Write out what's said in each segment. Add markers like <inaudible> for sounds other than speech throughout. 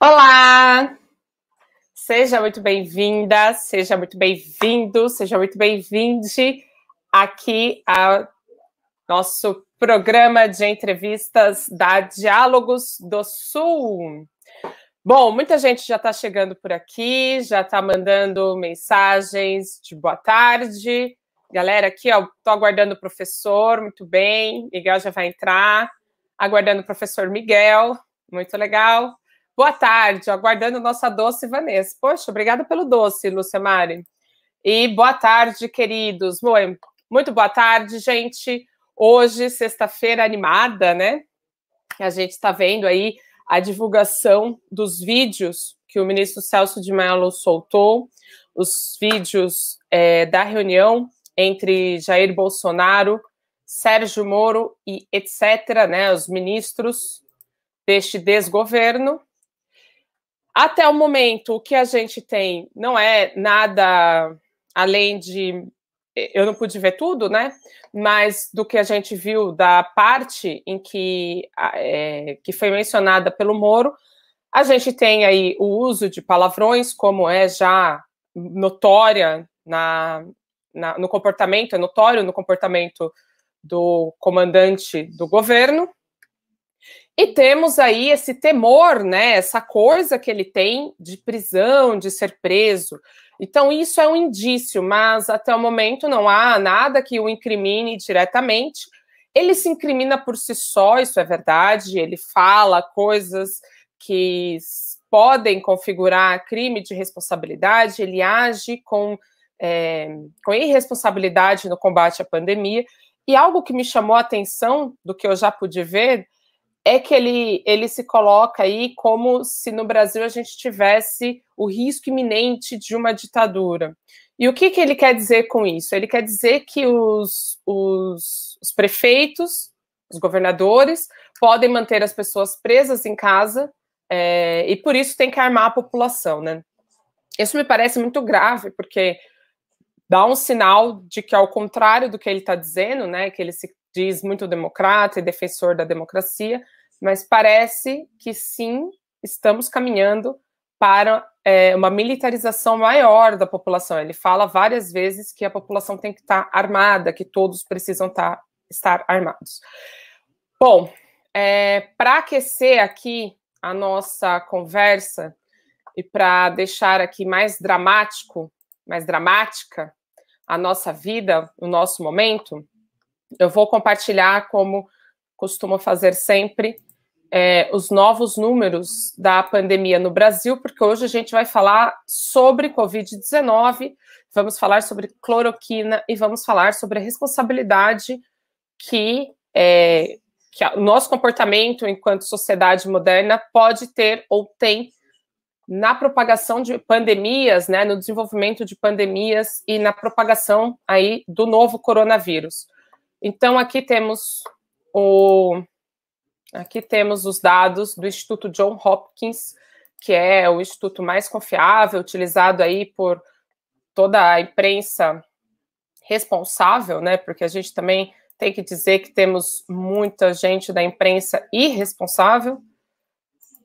Olá! Seja muito bem-vinda, seja muito bem-vindo, seja muito bem-vinde aqui ao nosso programa de entrevistas da Diálogos do Sul. Bom, muita gente já está chegando por aqui, já está mandando mensagens de boa tarde. Galera, aqui, ó, estou aguardando o professor, muito bem. Miguel já vai entrar. Aguardando o professor Miguel, muito legal. Boa tarde, aguardando nossa doce Vanessa. Poxa, obrigada pelo doce, Lúcia Mari. E boa tarde, queridos. Muito boa tarde, gente. Hoje, sexta-feira animada, né? A gente está vendo aí a divulgação dos vídeos que o ministro Celso de Mello soltou, os vídeos é, da reunião entre Jair Bolsonaro, Sérgio Moro e etc., né, os ministros deste desgoverno. Até o momento, o que a gente tem não é nada além de eu não pude ver tudo, né? Mas do que a gente viu da parte em que, é, que foi mencionada pelo Moro, a gente tem aí o uso de palavrões, como é já notória na, na, no comportamento, é notório no comportamento do comandante do governo. E temos aí esse temor, né, essa coisa que ele tem de prisão, de ser preso, então, isso é um indício, mas até o momento não há nada que o incrimine diretamente. Ele se incrimina por si só, isso é verdade, ele fala coisas que podem configurar crime de responsabilidade, ele age com, é, com irresponsabilidade no combate à pandemia. E algo que me chamou a atenção do que eu já pude ver é que ele, ele se coloca aí como se no Brasil a gente tivesse o risco iminente de uma ditadura. E o que, que ele quer dizer com isso? Ele quer dizer que os, os, os prefeitos, os governadores, podem manter as pessoas presas em casa é, e por isso tem que armar a população, né? Isso me parece muito grave, porque dá um sinal de que, ao contrário do que ele está dizendo, né, que ele se diz muito democrata e defensor da democracia, mas parece que sim, estamos caminhando para é, uma militarização maior da população. Ele fala várias vezes que a população tem que estar armada, que todos precisam tá, estar armados. Bom, é, para aquecer aqui a nossa conversa e para deixar aqui mais dramático, mais dramática a nossa vida, o nosso momento, eu vou compartilhar, como costumo fazer sempre, é, os novos números da pandemia no Brasil, porque hoje a gente vai falar sobre Covid-19, vamos falar sobre cloroquina e vamos falar sobre a responsabilidade que, é, que o nosso comportamento enquanto sociedade moderna pode ter ou tem na propagação de pandemias, né, no desenvolvimento de pandemias e na propagação aí do novo coronavírus. Então, aqui temos o aqui temos os dados do Instituto John Hopkins, que é o instituto mais confiável, utilizado aí por toda a imprensa responsável, né? Porque a gente também tem que dizer que temos muita gente da imprensa irresponsável.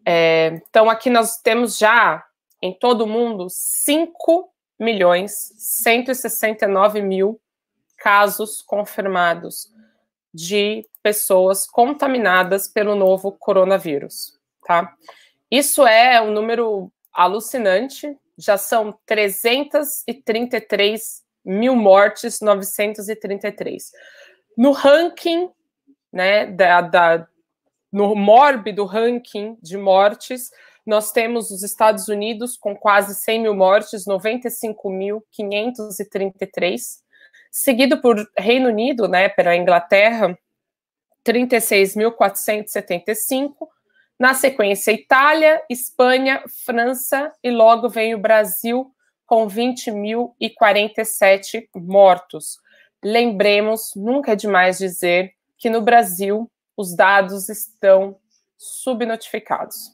É, então, aqui nós temos já em todo o mundo 5 milhões 169 mil casos confirmados de pessoas contaminadas pelo novo coronavírus, tá? Isso é um número alucinante, já são 333 mil mortes, 933. No ranking, né, da, da, no mórbido ranking de mortes, nós temos os Estados Unidos com quase 100 mil mortes, 95.533, seguido por Reino Unido, né, pela Inglaterra, 36.475. Na sequência, Itália, Espanha, França e logo vem o Brasil com 20.047 mortos. Lembremos, nunca é demais dizer, que no Brasil os dados estão subnotificados.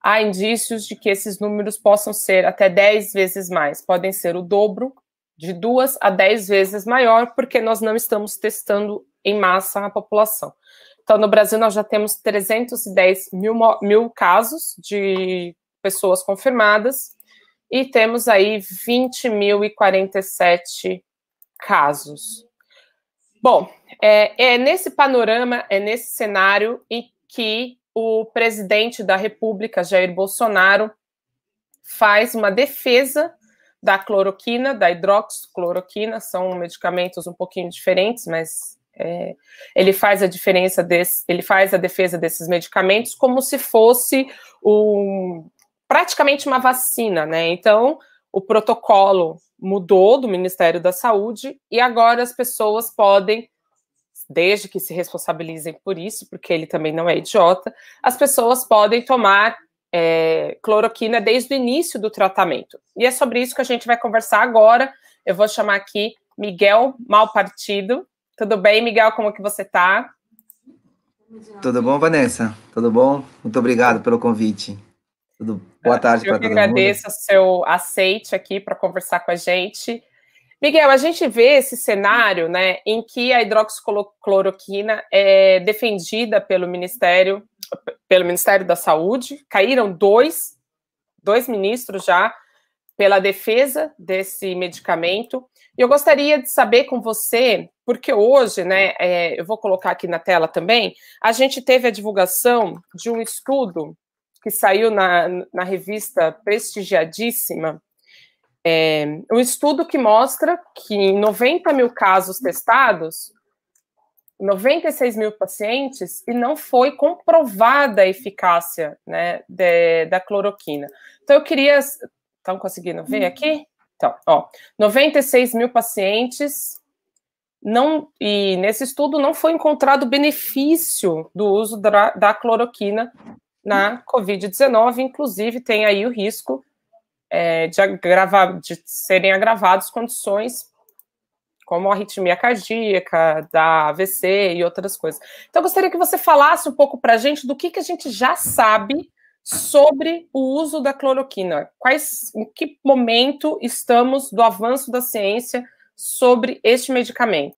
Há indícios de que esses números possam ser até 10 vezes mais, podem ser o dobro, de duas a dez vezes maior, porque nós não estamos testando em massa a população. Então, no Brasil, nós já temos 310 mil, mil casos de pessoas confirmadas e temos aí 20.047 casos. Bom, é, é nesse panorama, é nesse cenário em que o presidente da República, Jair Bolsonaro, faz uma defesa da cloroquina, da hidroxicloroquina, são medicamentos um pouquinho diferentes, mas é, ele faz a diferença desse, ele faz a defesa desses medicamentos como se fosse um, praticamente uma vacina, né? Então o protocolo mudou do Ministério da Saúde e agora as pessoas podem, desde que se responsabilizem por isso, porque ele também não é idiota, as pessoas podem tomar é, cloroquina desde o início do tratamento. E é sobre isso que a gente vai conversar agora. Eu vou chamar aqui Miguel Malpartido. Tudo bem, Miguel? Como que você está? Tudo bom, Vanessa? Tudo bom? Muito obrigado pelo convite. Tudo... Boa tarde para todo mundo. Eu agradeço o seu aceite aqui para conversar com a gente. Miguel, a gente vê esse cenário né, em que a hidroxicloroquina é defendida pelo Ministério pelo Ministério da Saúde, caíram dois, dois ministros já pela defesa desse medicamento. E eu gostaria de saber com você, porque hoje, né, é, eu vou colocar aqui na tela também, a gente teve a divulgação de um estudo que saiu na, na revista prestigiadíssima, é, um estudo que mostra que em 90 mil casos testados, 96 mil pacientes e não foi comprovada a eficácia né, de, da cloroquina. Então, eu queria. Estão conseguindo ver hum. aqui? Então, ó, 96 mil pacientes. Não, e nesse estudo não foi encontrado benefício do uso da, da cloroquina na Covid-19, inclusive tem aí o risco é, de, agravar, de serem agravadas condições como arritmia cardíaca, da AVC e outras coisas. Então, eu gostaria que você falasse um pouco para a gente do que, que a gente já sabe sobre o uso da cloroquina. Quais, em que momento estamos do avanço da ciência sobre este medicamento?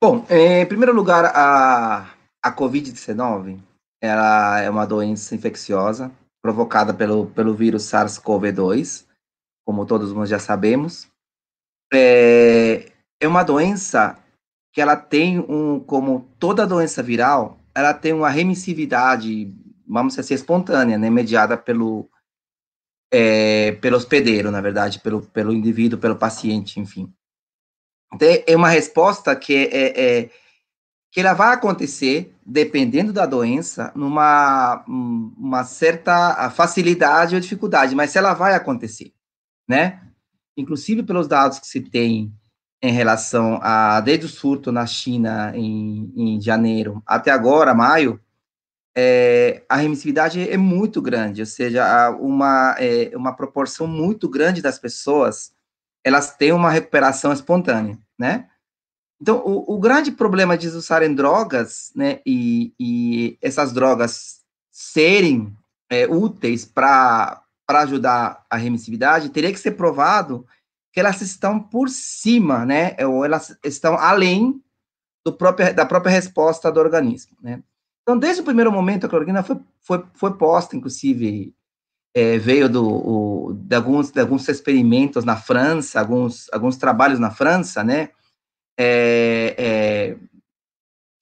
Bom, eh, em primeiro lugar, a, a Covid-19 ela é uma doença infecciosa provocada pelo, pelo vírus SARS-CoV-2, como todos nós já sabemos é, é uma doença que ela tem um, como toda doença viral, ela tem uma remissividade, vamos dizer assim, espontânea, né, mediada pelo, é, pelo hospedeiro, na verdade, pelo, pelo indivíduo, pelo paciente, enfim. Então, é, é uma resposta que, é, é, é, que ela vai acontecer, dependendo da doença, numa uma certa facilidade ou dificuldade, mas ela vai acontecer, né? inclusive pelos dados que se tem em relação a desde o surto na China em, em janeiro até agora, maio, é, a remissividade é muito grande, ou seja, há uma, é, uma proporção muito grande das pessoas, elas têm uma recuperação espontânea, né? Então, o, o grande problema de usarem drogas, né, e, e essas drogas serem é, úteis para para ajudar a remissividade, teria que ser provado que elas estão por cima, né? Ou elas estão além do próprio, da própria resposta do organismo, né? Então, desde o primeiro momento, a cloroquina foi, foi, foi posta, inclusive, é, veio do, o, de, alguns, de alguns experimentos na França, alguns, alguns trabalhos na França, né? É, é,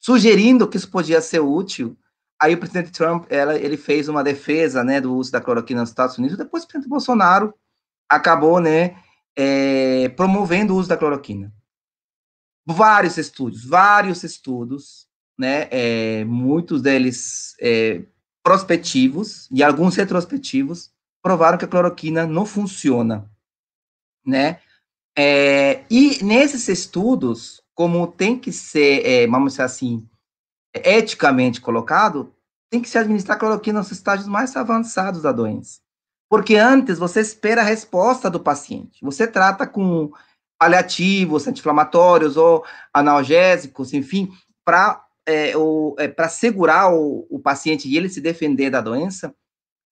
sugerindo que isso podia ser útil aí o presidente Trump, ela, ele fez uma defesa, né, do uso da cloroquina nos Estados Unidos, depois o presidente Bolsonaro acabou, né, é, promovendo o uso da cloroquina. Vários estudos, vários estudos, né, é, muitos deles é, prospectivos e alguns retrospectivos, provaram que a cloroquina não funciona, né, é, e nesses estudos, como tem que ser, é, vamos dizer assim, eticamente colocado, tem que se administrar cloroquina nos estágios mais avançados da doença. Porque antes você espera a resposta do paciente. Você trata com paliativos, anti-inflamatórios ou analgésicos, enfim, para é, é, para segurar o, o, paciente e ele se defender da doença,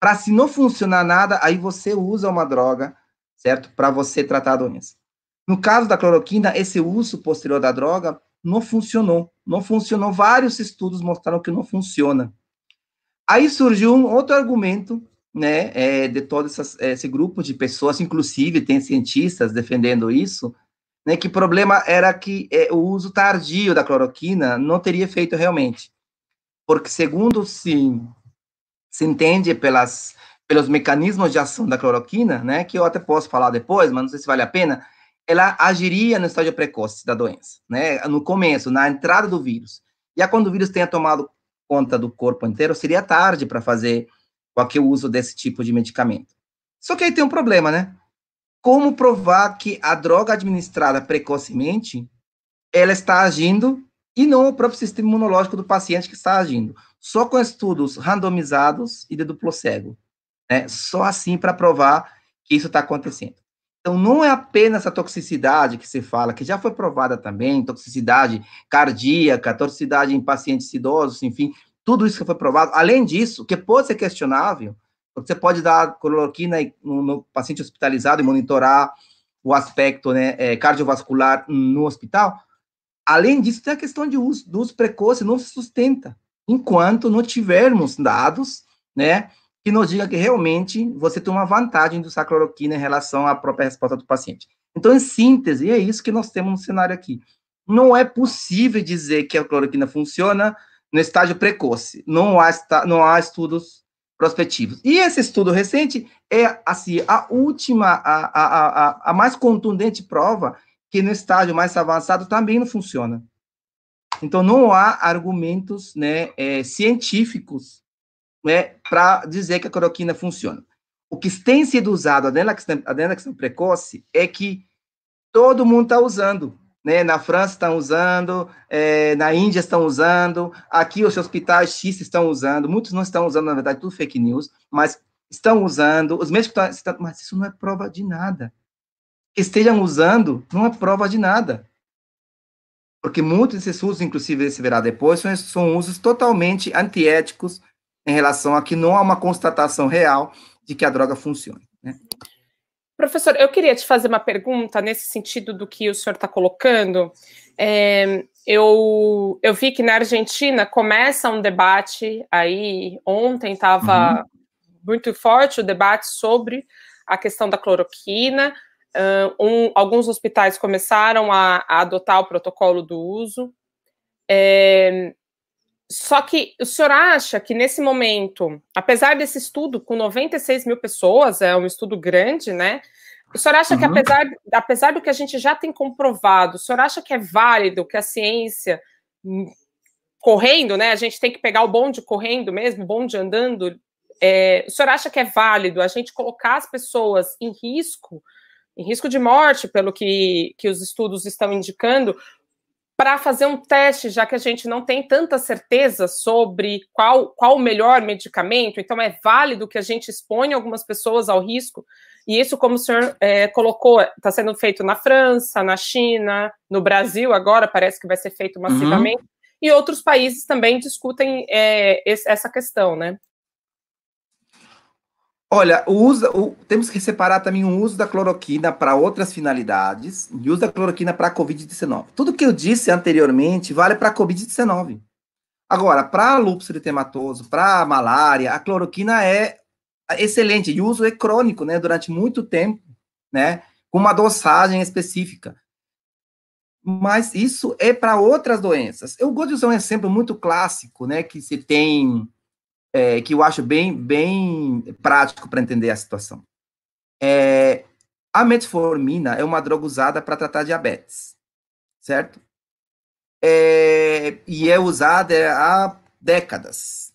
para se não funcionar nada, aí você usa uma droga, certo? Para você tratar a doença. No caso da cloroquina, esse uso posterior da droga não funcionou. Não funcionou. Vários estudos mostraram que não funciona. Aí surgiu um outro argumento, né, é, de todo essas, esse grupo de pessoas, inclusive tem cientistas defendendo isso, né, que o problema era que é, o uso tardio da cloroquina não teria efeito realmente. Porque, segundo se, se entende pelas, pelos mecanismos de ação da cloroquina, né, que eu até posso falar depois, mas não sei se vale a pena, ela agiria no estágio precoce da doença, né? No começo, na entrada do vírus. E a quando o vírus tenha tomado conta do corpo inteiro, seria tarde para fazer qualquer uso desse tipo de medicamento. Só que aí tem um problema, né? Como provar que a droga administrada precocemente, ela está agindo e não o próprio sistema imunológico do paciente que está agindo? Só com estudos randomizados e de duplo cego. Né? Só assim para provar que isso está acontecendo. Então, não é apenas a toxicidade que se fala, que já foi provada também, toxicidade cardíaca, toxicidade em pacientes idosos, enfim, tudo isso que foi provado. Além disso, que pode ser questionável, você pode dar cloroquina no, paciente hospitalizado e monitorar o aspecto né, eh, cardiovascular no hospital. Além disso, tem a questão de uso, do uso precoce, não se sustenta, enquanto não tivermos dados, né, que nos diga que realmente você tem uma vantagem do sacroloroquina em relação à própria resposta do paciente. Então, em síntese, é isso que nós temos no cenário aqui. Não é possível dizer que a cloroquina funciona no estágio precoce. Não há, não há estudos prospectivos. E esse estudo recente é, assim, a última, a, a, a, a mais contundente prova que no estágio mais avançado também não funciona. Então, não há argumentos né, é, científicos né, para dizer que a cloroquina funciona. O que tem sido usado, a adenoxina precoce, é que todo mundo está usando. Né? Na França estão usando, é, na Índia estão usando, aqui os hospitais X estão usando, muitos não estão usando, na verdade, tudo fake news, mas estão usando, os médicos estão, mas isso não é prova de nada. estejam usando não é prova de nada. Porque muitos desses usos, inclusive esse verá depois, são, são usos totalmente antiéticos, em relação a que não há uma constatação real de que a droga funcione. Né? Professor, eu queria te fazer uma pergunta nesse sentido do que o senhor está colocando. É, eu, eu vi que na Argentina começa um debate aí, ontem estava uhum. muito forte o debate sobre a questão da cloroquina. Um, alguns hospitais começaram a, a, adotar o protocolo do uso. É, só que o senhor acha que nesse momento, apesar desse estudo com 96 mil pessoas, é um estudo grande, né? O senhor acha uhum. que, apesar, apesar do que a gente já tem comprovado, o senhor acha que é válido que a ciência hum, correndo, né? A gente tem que pegar o bonde correndo mesmo, o bonde andando. É, o senhor acha que é válido a gente colocar as pessoas em risco, em risco de morte, pelo que, que os estudos estão indicando, para fazer um teste, já que a gente não tem tanta certeza sobre qual, qual o melhor medicamento, então é válido que a gente exponha algumas pessoas ao risco, e isso, como o senhor é, colocou, está sendo feito na França, na China, no Brasil, agora parece que vai ser feito uhum. massivamente, uhum. e outros países também discutem é, essa questão, né? Olha, o uso, o, temos que separar também o uso da cloroquina para outras finalidades e o uso da cloroquina para a Covid-19. Tudo que eu disse anteriormente vale para a Covid-19. Agora, para lúpus eritematoso, para malária, a cloroquina é excelente e o uso é crônico, né, durante muito tempo, né, com uma dosagem específica. Mas isso é para outras doenças. Eu gosto de usar um exemplo muito clássico, né, que se tem é, que eu acho bem, bem prático para entender a situação. É, a metformina é uma droga usada para tratar diabetes, certo? É, e é usada é, há décadas.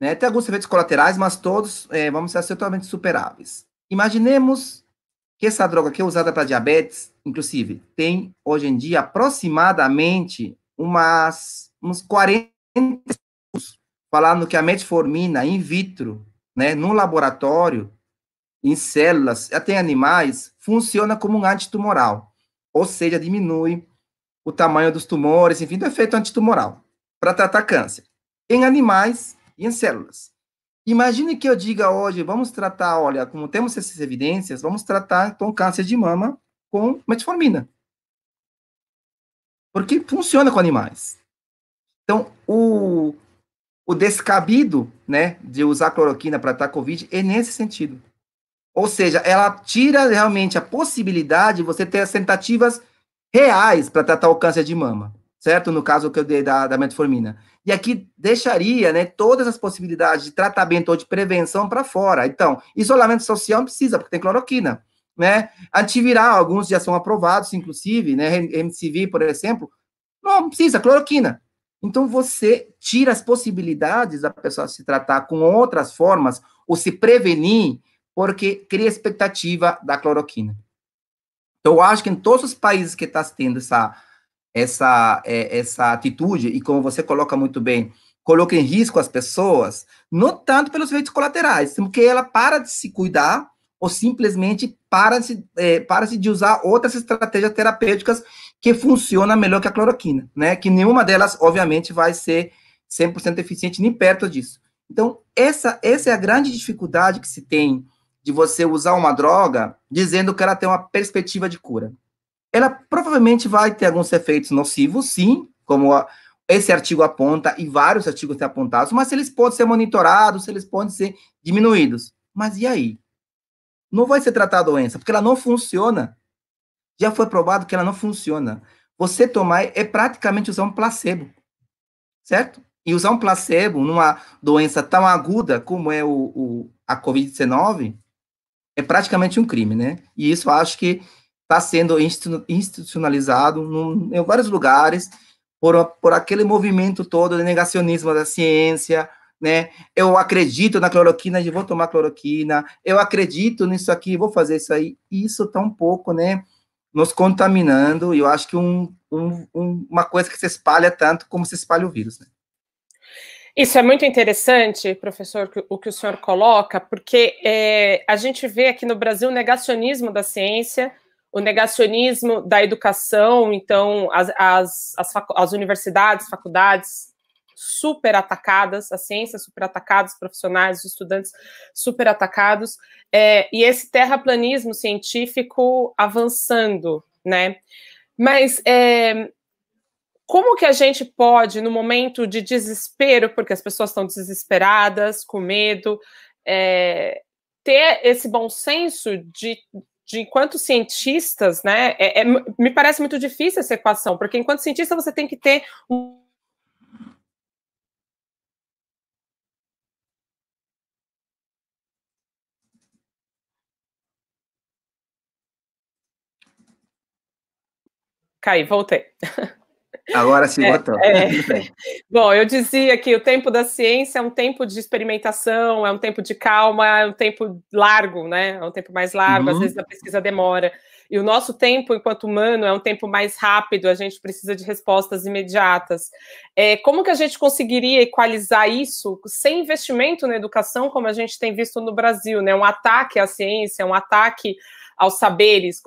Né? Tem alguns efeitos colaterais, mas todos é, vamos ser assim, totalmente superáveis. Imaginemos que essa droga que é usada para diabetes, inclusive, tem hoje em dia aproximadamente umas, uns 40 falando que a metformina in vitro, né, no laboratório, em células, até em animais, funciona como um antitumoral, ou seja, diminui o tamanho dos tumores, enfim, do efeito antitumoral, para tratar câncer, em animais e em células. Imagine que eu diga hoje, vamos tratar, olha, como temos essas evidências, vamos tratar, então, câncer de mama com metformina. Porque funciona com animais. Então, o o descabido né, de usar cloroquina para tratar Covid é nesse sentido. Ou seja, ela tira realmente a possibilidade de você ter as tentativas reais para tratar o câncer de mama, certo? No caso que eu dei da, da metformina. E aqui deixaria né, todas as possibilidades de tratamento ou de prevenção para fora. Então, isolamento social não precisa, porque tem cloroquina. Né? Antiviral, alguns já são aprovados, inclusive, né? MCV, por exemplo, não precisa, cloroquina. Então, você tira as possibilidades da pessoa se tratar com outras formas ou se prevenir, porque cria expectativa da cloroquina. Então, eu acho que em todos os países que está tendo essa, essa, é, essa atitude, e como você coloca muito bem, coloca em risco as pessoas, não tanto pelos efeitos colaterais, porque ela para de se cuidar ou simplesmente para se é, para de usar outras estratégias terapêuticas que funciona melhor que a cloroquina, né? Que nenhuma delas, obviamente, vai ser 100% eficiente, nem perto disso. Então, essa, essa é a grande dificuldade que se tem de você usar uma droga dizendo que ela tem uma perspectiva de cura. Ela provavelmente vai ter alguns efeitos nocivos, sim, como a, esse artigo aponta e vários artigos têm apontado, mas eles podem ser monitorados, eles podem ser diminuídos. Mas e aí? Não vai ser tratada a doença, porque ela não funciona já foi provado que ela não funciona. Você tomar é praticamente usar um placebo, certo? E usar um placebo numa doença tão aguda como é o, o a Covid-19 é praticamente um crime, né? E isso acho que está sendo institucionalizado num, em vários lugares por, por aquele movimento todo de negacionismo da ciência, né? Eu acredito na cloroquina, vou tomar cloroquina, eu acredito nisso aqui, vou fazer isso aí. Isso está um pouco, né? nos contaminando, e eu acho que um, um, uma coisa que se espalha tanto como se espalha o vírus. Né? Isso é muito interessante, professor, o que o senhor coloca, porque é, a gente vê aqui no Brasil o negacionismo da ciência, o negacionismo da educação, então as, as, as, as universidades, faculdades super atacadas, a ciência super atacada, os profissionais, os estudantes super atacados, é, e esse terraplanismo científico avançando, né? Mas é, como que a gente pode, no momento de desespero, porque as pessoas estão desesperadas, com medo, é, ter esse bom senso de, de enquanto cientistas, né? É, é, me parece muito difícil essa equação, porque enquanto cientista você tem que ter um Caí, voltei. Agora sim, é, voltou. É, é. <laughs> Bom, eu dizia que o tempo da ciência é um tempo de experimentação, é um tempo de calma, é um tempo largo, né? É um tempo mais largo, uhum. às vezes a pesquisa demora. E o nosso tempo, enquanto humano, é um tempo mais rápido, a gente precisa de respostas imediatas. É, como que a gente conseguiria equalizar isso sem investimento na educação, como a gente tem visto no Brasil, né? Um ataque à ciência, um ataque aos saberes?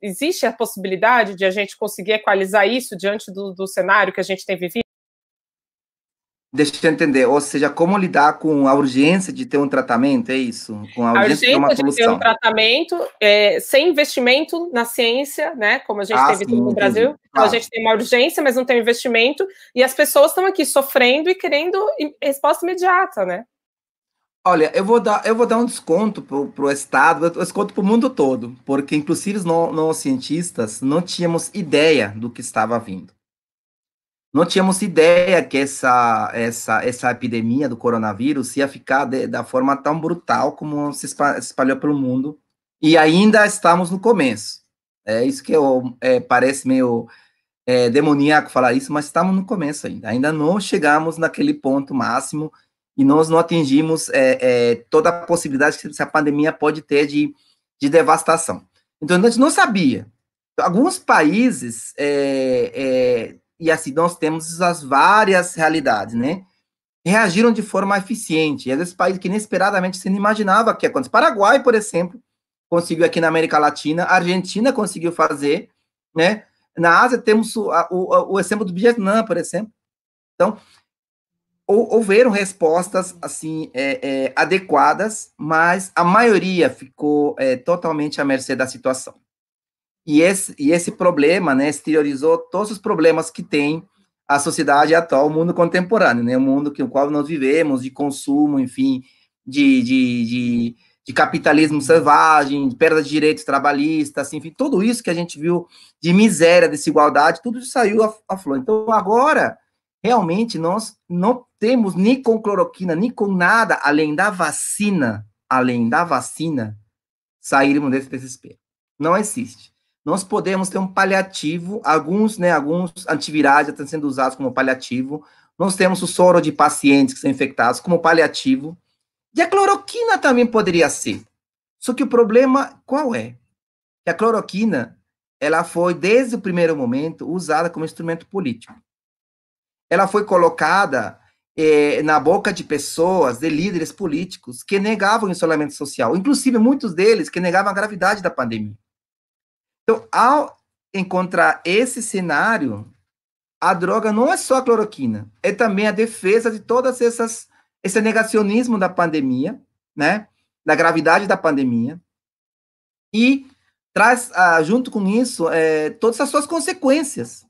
Existe a possibilidade de a gente conseguir equalizar isso diante do, do cenário que a gente tem vivido? Deixa eu entender, ou seja, como lidar com a urgência de ter um tratamento, é isso? Com a urgência, a urgência de, de, ter um tratamento é, sem investimento na ciência, né? Como a gente ah, tem visto no Brasil. Então, a tá. gente tem uma urgência, mas não tem investimento, e as pessoas estão aqui sofrendo e querendo resposta imediata, né? Olha, eu vou dar, eu vou dar um desconto para o Estado, um desconto para o mundo todo, porque inclusive nós, cientistas não tínhamos ideia do que estava vindo. Não tínhamos ideia que essa, essa, essa epidemia do coronavírus ia ficar de, da forma tão brutal como se espalhou pelo mundo. E ainda estamos no começo. É isso que eu, é, parece meio é, demoníaco falar isso, mas estamos no começo ainda. Ainda não chegamos naquele ponto máximo e nós não atingimos é, é, toda a possibilidade que essa pandemia pode ter de, de devastação. Então, a gente não sabia. Alguns países, é, é e assim, nós temos as várias realidades, né? Reagiram de forma eficiente. E às países que inesperadamente você não imaginava que ia Paraguai, por exemplo, conseguiu aqui na América Latina, a Argentina conseguiu fazer, né? Na Ásia, temos o, o, o exemplo do Vietnã, por exemplo. Então, houveram respostas assim é, é, adequadas, mas a maioria ficou é, totalmente à mercê da situação. E esse, e esse problema né, exteriorizou todos os problemas que tem a sociedade atual, o mundo contemporâneo, né, o mundo no qual nós vivemos, de consumo, enfim, de, de, de, de capitalismo selvagem, de perda de direitos trabalhistas, assim, enfim, tudo isso que a gente viu de miséria, desigualdade, tudo isso saiu à flor. Então, agora realmente nós não temos nem com cloroquina, nem com nada além da vacina, além da vacina, sairmos desse desespero. Não existe. Nós podemos ter um paliativo, alguns, né, alguns antivirais já estão sendo usados como paliativo. Nós temos o soro de pacientes que são infectados como paliativo. E a cloroquina também poderia ser. Só que o problema qual é? Que a cloroquina, ela foi desde o primeiro momento usada como instrumento político ela foi colocada eh, na boca de pessoas, de líderes políticos, que negavam o isolamento social, inclusive muitos deles que negavam a gravidade da pandemia. Então, ao encontrar esse cenário, a droga não é só a cloroquina, é também a defesa de todas essas esse negacionismo da pandemia, né, da gravidade da pandemia, e traz ah, junto com isso eh, todas as suas consequências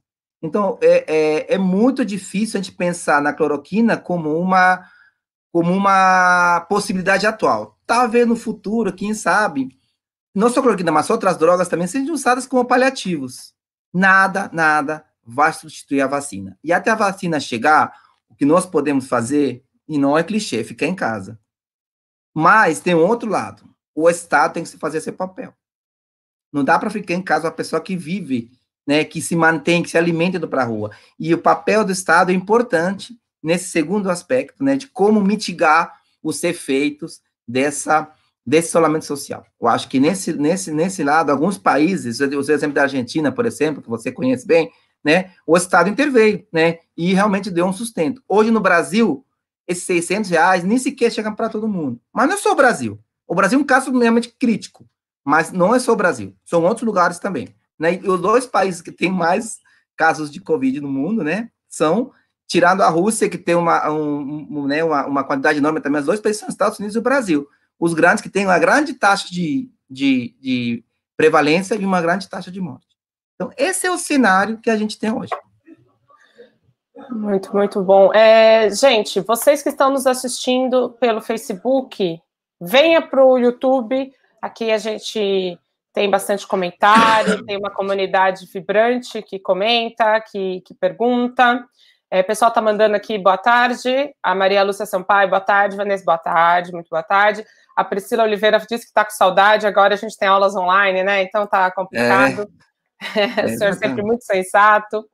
então, é, é, é muito difícil a gente pensar na cloroquina como uma, como uma possibilidade atual. Talvez no futuro, quem sabe, não só cloroquina, mas outras drogas também sejam usadas como paliativos. Nada, nada vai substituir a vacina. E até a vacina chegar, o que nós podemos fazer, e não é clichê, é ficar em casa. Mas tem um outro lado. O Estado tem que se fazer seu papel. Não dá para ficar em casa uma pessoa que vive né, que se mantém, que se alimenta indo para a rua. E o papel do Estado é importante nesse segundo aspecto, né, de como mitigar os efeitos dessa desse isolamento social. Eu acho que nesse, nesse, nesse lado, alguns países, eu o exemplo da Argentina, por exemplo, que você conhece bem, né, o Estado interveio, né, e realmente deu um sustento. Hoje no Brasil, esses 600 reais nem sequer chegam para todo mundo. Mas não é só o Brasil. O Brasil é um caso realmente crítico, mas não é só o Brasil, são outros lugares também. Né? E os dois países que têm mais casos de Covid no mundo, né, são, tirando a Rússia, que tem uma, um, um, né, uma, uma, quantidade enorme também, os dois países são os Estados Unidos e o Brasil. Os grandes que têm uma grande taxa de, de, de prevalência e uma grande taxa de morte. Então, esse é o cenário que a gente tem hoje. Muito, muito bom. É, gente, vocês que estão nos assistindo pelo Facebook, venha para o YouTube. Aqui a gente tem bastante comentário, <coughs> tem uma comunidade vibrante que comenta, que, que pergunta. É, o pessoal está mandando aqui boa tarde. A Maria Lúcia Sampaio, boa tarde. Vanessa, boa tarde, muito boa tarde. A Priscila Oliveira disse que está com saudade. Agora a gente tem aulas online, né? Então tá complicado. É, é, <laughs> o senhor é sempre muito sensato.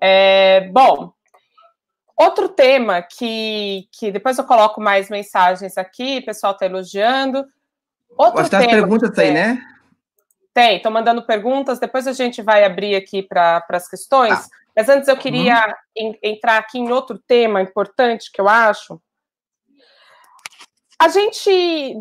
É, bom, outro tema que, que depois eu coloco mais mensagens aqui, o pessoal está elogiando. Outro Gostar tema. perguntas aí, né? Tem, estou mandando perguntas, depois a gente vai abrir aqui para as questões. Ah. Mas antes eu queria uhum. en, entrar aqui em outro tema importante que eu acho. A gente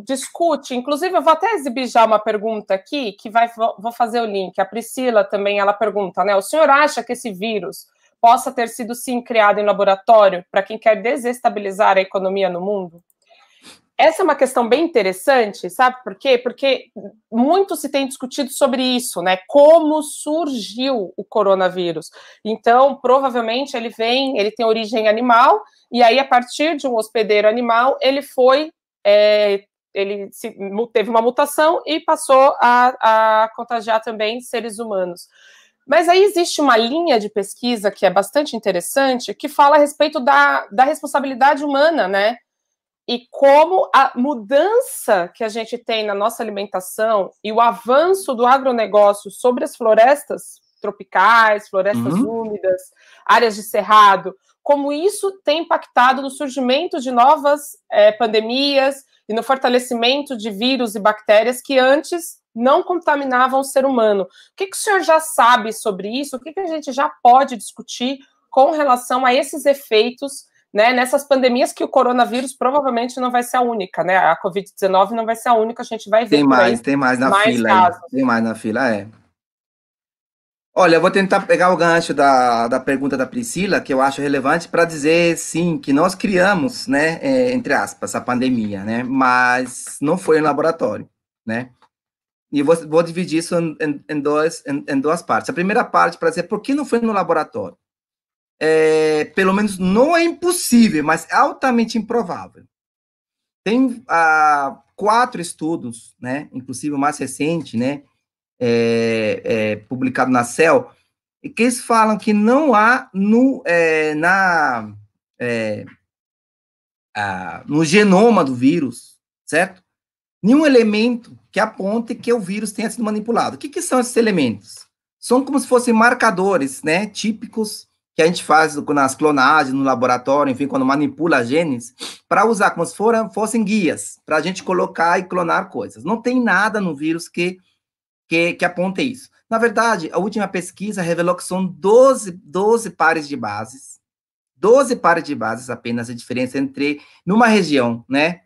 discute, inclusive eu vou até exibir já uma pergunta aqui, que vai, vou fazer o link. A Priscila também, ela pergunta, né? O senhor acha que esse vírus possa ter sido sim criado em laboratório para quem quer desestabilizar a economia no mundo? Essa é uma questão bem interessante, sabe por quê? Porque muito se tem discutido sobre isso, né? Como surgiu o coronavírus. Então, provavelmente ele vem, ele tem origem animal, e aí, a partir de um hospedeiro animal, ele foi. É, ele se, teve uma mutação e passou a, a contagiar também seres humanos. Mas aí existe uma linha de pesquisa que é bastante interessante, que fala a respeito da, da responsabilidade humana, né? e como a mudança que a gente tem na nossa alimentação e o avanço do agronegócio sobre as florestas tropicais, florestas uhum. úmidas, áreas de cerrado, como isso tem impactado no surgimento de novas é, pandemias e no fortalecimento de vírus e bactérias que antes não contaminavam o ser humano. O que, que o senhor já sabe sobre isso? O que, que a gente já pode discutir com relação a esses efeitos né, nessas pandemias que o coronavírus provavelmente não vai ser a única, né? A Covid-19 não vai ser a única, a gente vai ver. Tem mais, tem mais na mais fila. Casos. Tem mais na fila, é. Olha, eu vou tentar pegar o gancho da, da pergunta da Priscila, que eu acho relevante, para dizer, sim, que nós criamos, né, é, entre aspas, a pandemia, né, mas não foi em laboratório, né? E vou, vou dividir isso em, em, em, dois, em, em duas partes. A primeira parte para dizer por que não foi no laboratório, é, pelo menos não é impossível, mas é altamente improvável. Tem ah, quatro estudos, né, inclusive o mais recente, né, é, é, publicado na Cell, que eles falam que não há no, é, na, é, no genoma do vírus, certo? Nenhum elemento que aponte que o vírus tenha sido manipulado. O que, que são esses elementos? São como se fossem marcadores, né, típicos que a gente faz nas clonagens, no laboratório, enfim, quando manipula genes, para usar como se foram, fossem guias, para a gente colocar e clonar coisas. Não tem nada no vírus que, que, que aponte isso. Na verdade, a última pesquisa revelou que são 12, 12 pares de bases, 12 pares de bases apenas a diferença entre, numa região, né?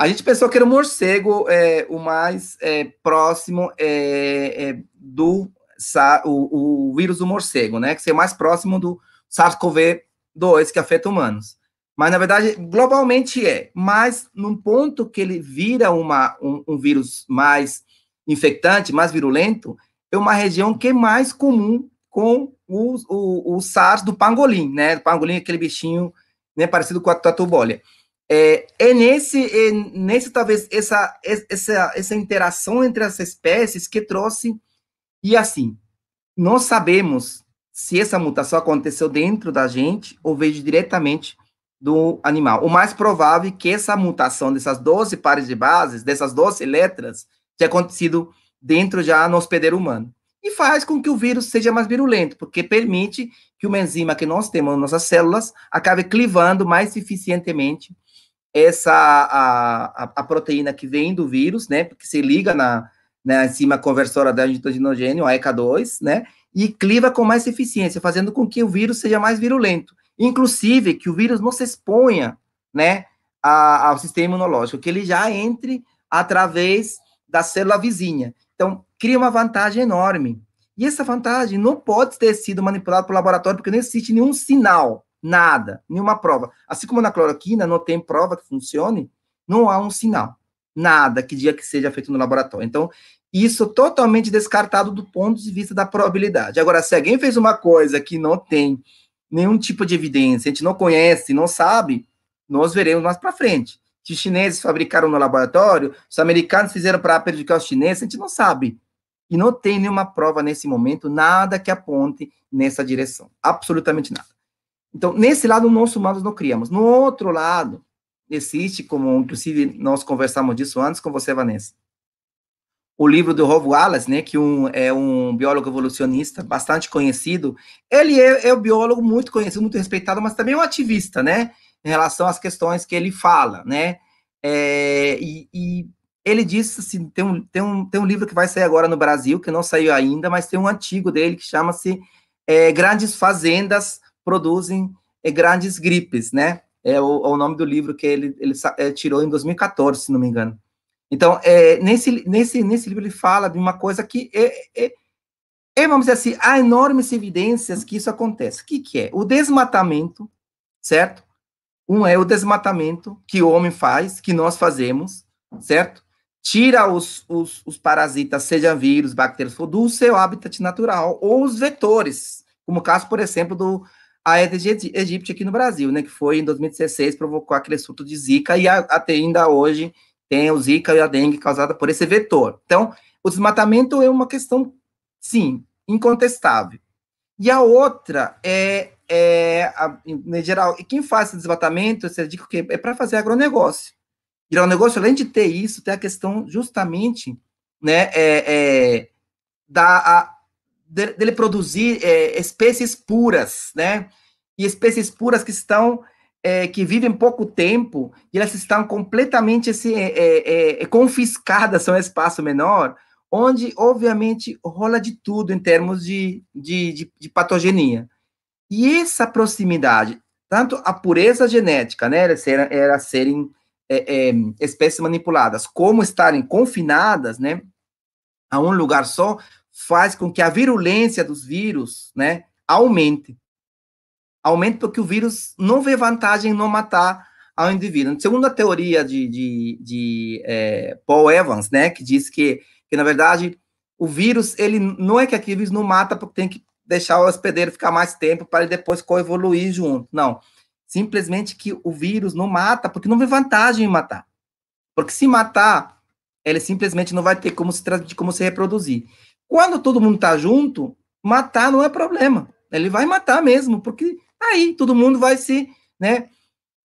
A gente pensou que era o morcego é, o mais é, próximo é, é do o, o, vírus do morcego, né? Que seria mais próximo do SARS-CoV-2 que afeta humanos. Mas, na verdade, globalmente é. Mas, num ponto que ele vira uma, um, um vírus mais infectante, mais virulento, é uma região que é mais comum com o, o, o SARS do pangolim, né? O pangolim é aquele bichinho né, parecido com a tatubolha. É, é, nesse, é nesse, talvez, essa, essa, essa interação entre as espécies que trouxe e assim, não sabemos se essa mutação aconteceu dentro da gente ou veio diretamente do animal. O mais provável é que essa mutação dessas 12 pares de bases, dessas 12 letras, tenha acontecido dentro já no hospedeiro humano. E faz com que o vírus seja mais virulento, porque permite que uma enzima que nós temos nas nossas células acabe clivando mais eficientemente essa a, a, a proteína que vem do vírus, né, que se liga na, né, enzima conversora da angiotensogênio, a ECA2, né, e cliva com mais eficiência, fazendo com que o vírus seja mais virulento. Inclusive, que o vírus não se exponha, né, a, ao sistema imunológico, que ele já entre através da célula vizinha. Então, cria uma vantagem enorme. E essa vantagem não pode ter sido manipulada pelo laboratório, porque não existe nenhum sinal, nada, nenhuma prova. Assim como na cloroquina não tem prova que funcione, não há um sinal, nada que diga que seja feito no laboratório. Então, isso totalmente descartado do ponto de vista da probabilidade. Agora, se alguém fez uma coisa que não tem nenhum tipo de evidência, a gente não conhece, não sabe, nós veremos mais para frente. Se os chineses fabricaram no laboratório, se os americanos fizeram para prejudicar os chineses, a gente não sabe. E não tem nenhuma prova nesse momento, nada que aponte nessa direção. Absolutamente nada. Então, nesse lado, nós humanos não criamos. No outro lado, existe, como inclusive nós conversamos disso antes com você, Vanessa, o livro do Rob Wallace, né, que um, é um biólogo evolucionista bastante conhecido. Ele é, é um biólogo muito conhecido, muito respeitado, mas também é um ativista, né, em relação às questões que ele fala, né. É, e, e, ele disse assim, tem um, tem, um, tem um livro que vai sair agora no Brasil, que não saiu ainda, mas tem um antigo dele que chama-se é, Grandes Fazendas Produzem é, Grandes Gripes, né, é o, é o nome do livro que ele, ele é, tirou em 2014, se não me engano. Então, é, nesse, nesse, nesse livro ele fala de uma coisa que é, é, é, vamos dizer assim, há enormes evidências que isso acontece. O que, que é? O desmatamento, certo? Um é o desmatamento que o homem faz, que nós fazemos, certo? Tira os, os, os parasitas, seja vírus, bactérias, do seu habitat natural, ou os vetores, como o caso, por exemplo, do Aedes aegypti aqui no Brasil, né, que foi em 2016, provocou aquele surto de zika, e a, até ainda hoje tem o Zika e a dengue causada por esse vetor. Então, o desmatamento é uma questão, sim, incontestável. E a outra é, é a, em geral, e quem faz esse desmatamento, eu digo que é para fazer agronegócio. E agronegócio, além de ter isso, tem a questão justamente né, é, é, da, a, dele produzir é, espécies puras, né? E espécies puras que estão é, que vivem pouco tempo e elas estão completamente assim, é, é, é, é confiscadas espaço menor, onde, obviamente, rola de tudo em termos de, de, de, de, patogenia. E essa proximidade, tanto a pureza genética, né, serem, elas serem é, espécies manipuladas, como estarem confinadas né, a um lugar só, faz com que a virulência dos vírus né, aumente aumenta porque o vírus não vê vantagem em não matar ao indivíduo. Segundo a teoria de, de, de é, Paul Evans, né, que diz que, que, na verdade, o vírus, ele não é que aquele vírus não mata porque tem que deixar o hospedeiro ficar mais tempo para ele depois coevoluir junto. Não. Simplesmente que o vírus não mata porque não vê vantagem em matar. Porque se matar, ele simplesmente não vai ter como se, como se reproduzir. Quando todo mundo está junto, matar não é problema. Ele vai matar mesmo, porque Aí todo mundo vai se, né?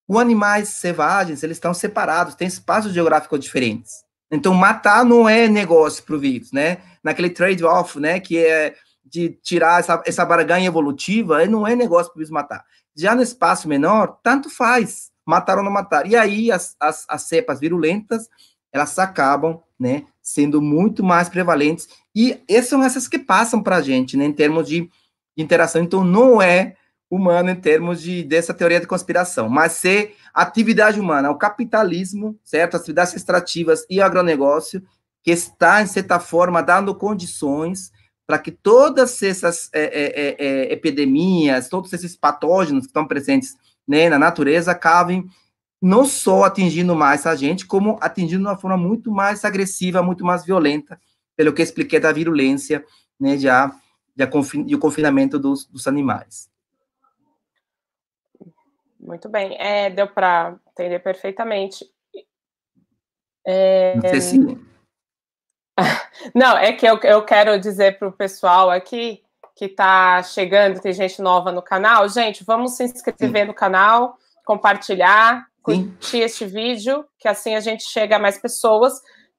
Os animais selvagens, eles estão separados, têm espaços geográficos diferentes. Então, matar não é negócio para o vírus, né? Naquele trade-off, né? Que é de tirar essa, essa barganha evolutiva, não é negócio para o vírus matar. Já no espaço menor, tanto faz, matar ou não matar. E aí, as, as, as cepas virulentas, elas acabam, né? Sendo muito mais prevalentes. E essas são essas que passam para a gente, né? Em termos de interação. Então, não é humano em termos de, dessa teoria de conspiração, mas ser atividade humana, o capitalismo, certo? Atividades extrativas e agronegócio, que está, em certa forma, dando condições para que todas essas é, é, é, é, epidemias, todos esses patógenos que estão presentes né, na natureza acabem não só atingindo mais a gente, como atingindo de uma forma muito mais agressiva, muito mais violenta, pelo que expliquei da virulência né, já, já confin e o confinamento dos, dos animais. Muito bem, é, deu para entender perfeitamente. É... Não, se... <laughs> Não, é que eu, eu quero dizer para o pessoal aqui que está chegando, tem gente nova no canal. Gente, vamos se inscrever Sim. no canal, compartilhar, curtir este vídeo, que assim a gente chega a mais pessoas.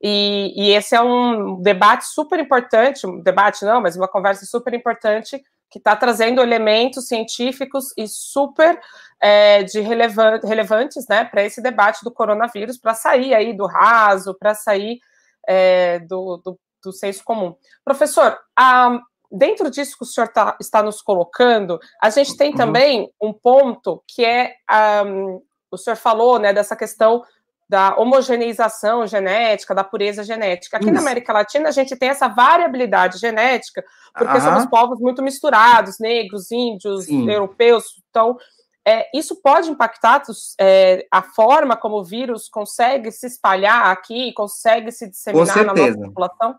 E, e, esse é um debate super importante, um debate não, mas uma conversa super importante que está trazendo elementos científicos e super é, de relevan relevantes né, para esse debate do coronavírus, para sair aí do raso, para sair é, do, do, do, senso comum. Professor, a, dentro disso que o senhor tá, está nos colocando, a gente tem uhum. também um ponto que é. A, o senhor falou né, dessa questão da homogeneização genética, da pureza genética. Aqui Isso. na América Latina a gente tem essa variabilidade genética, porque ah. somos povos muito misturados, negros, índios, Sim. europeus. Então, é, isso pode impactar é, a forma como o vírus consegue se espalhar aqui, consegue se disseminar na nossa população?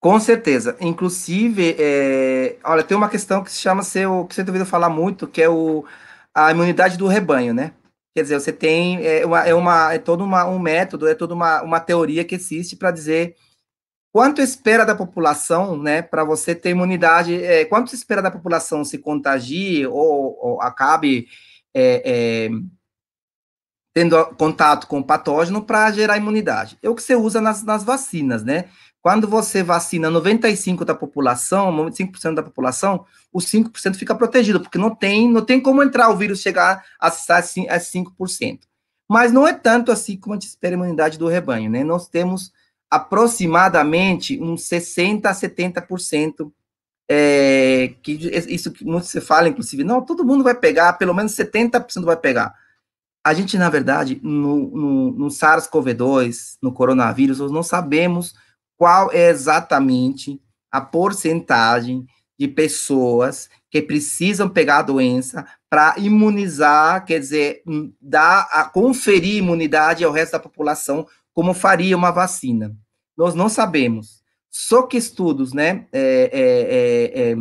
Com certeza. Inclusive, é, olha, tem uma questão que se chama, ser, que você tem ouvido falar muito, que é o, a imunidade do rebanho, né? Quer dizer, você tem é, é uma é, uma, é todo uma, um método, é toda uma, uma teoria que existe para dizer quanto espera da população, né, para você ter imunidade, é, quanto espera da população se contagie ou, ou acabe é, é, tendo contato com o patógeno para gerar imunidade. É o que você usa nas, nas vacinas, né? Quando você vacina 95% da população, 95% da população, os 5% fica protegido, porque não tem, não tem como entrar o vírus chegar a, assim, a, a 5%. Mas não é tanto assim como a gente espera a imunidade do rebanho, né? Nós temos aproximadamente uns 60% a 70%, é, que isso que muito se fala, inclusive, não, todo mundo vai pegar, pelo menos 70% vai pegar. A gente, na verdade, no, no, no SARS-CoV-2, no coronavírus, nós não sabemos qual é exatamente a porcentagem de pessoas que precisam pegar a doença para imunizar, quer dizer, hum, dar a conferir imunidade ao resto da população, como faria uma vacina. Nós não sabemos. Só que estudos, né, é, é, é, é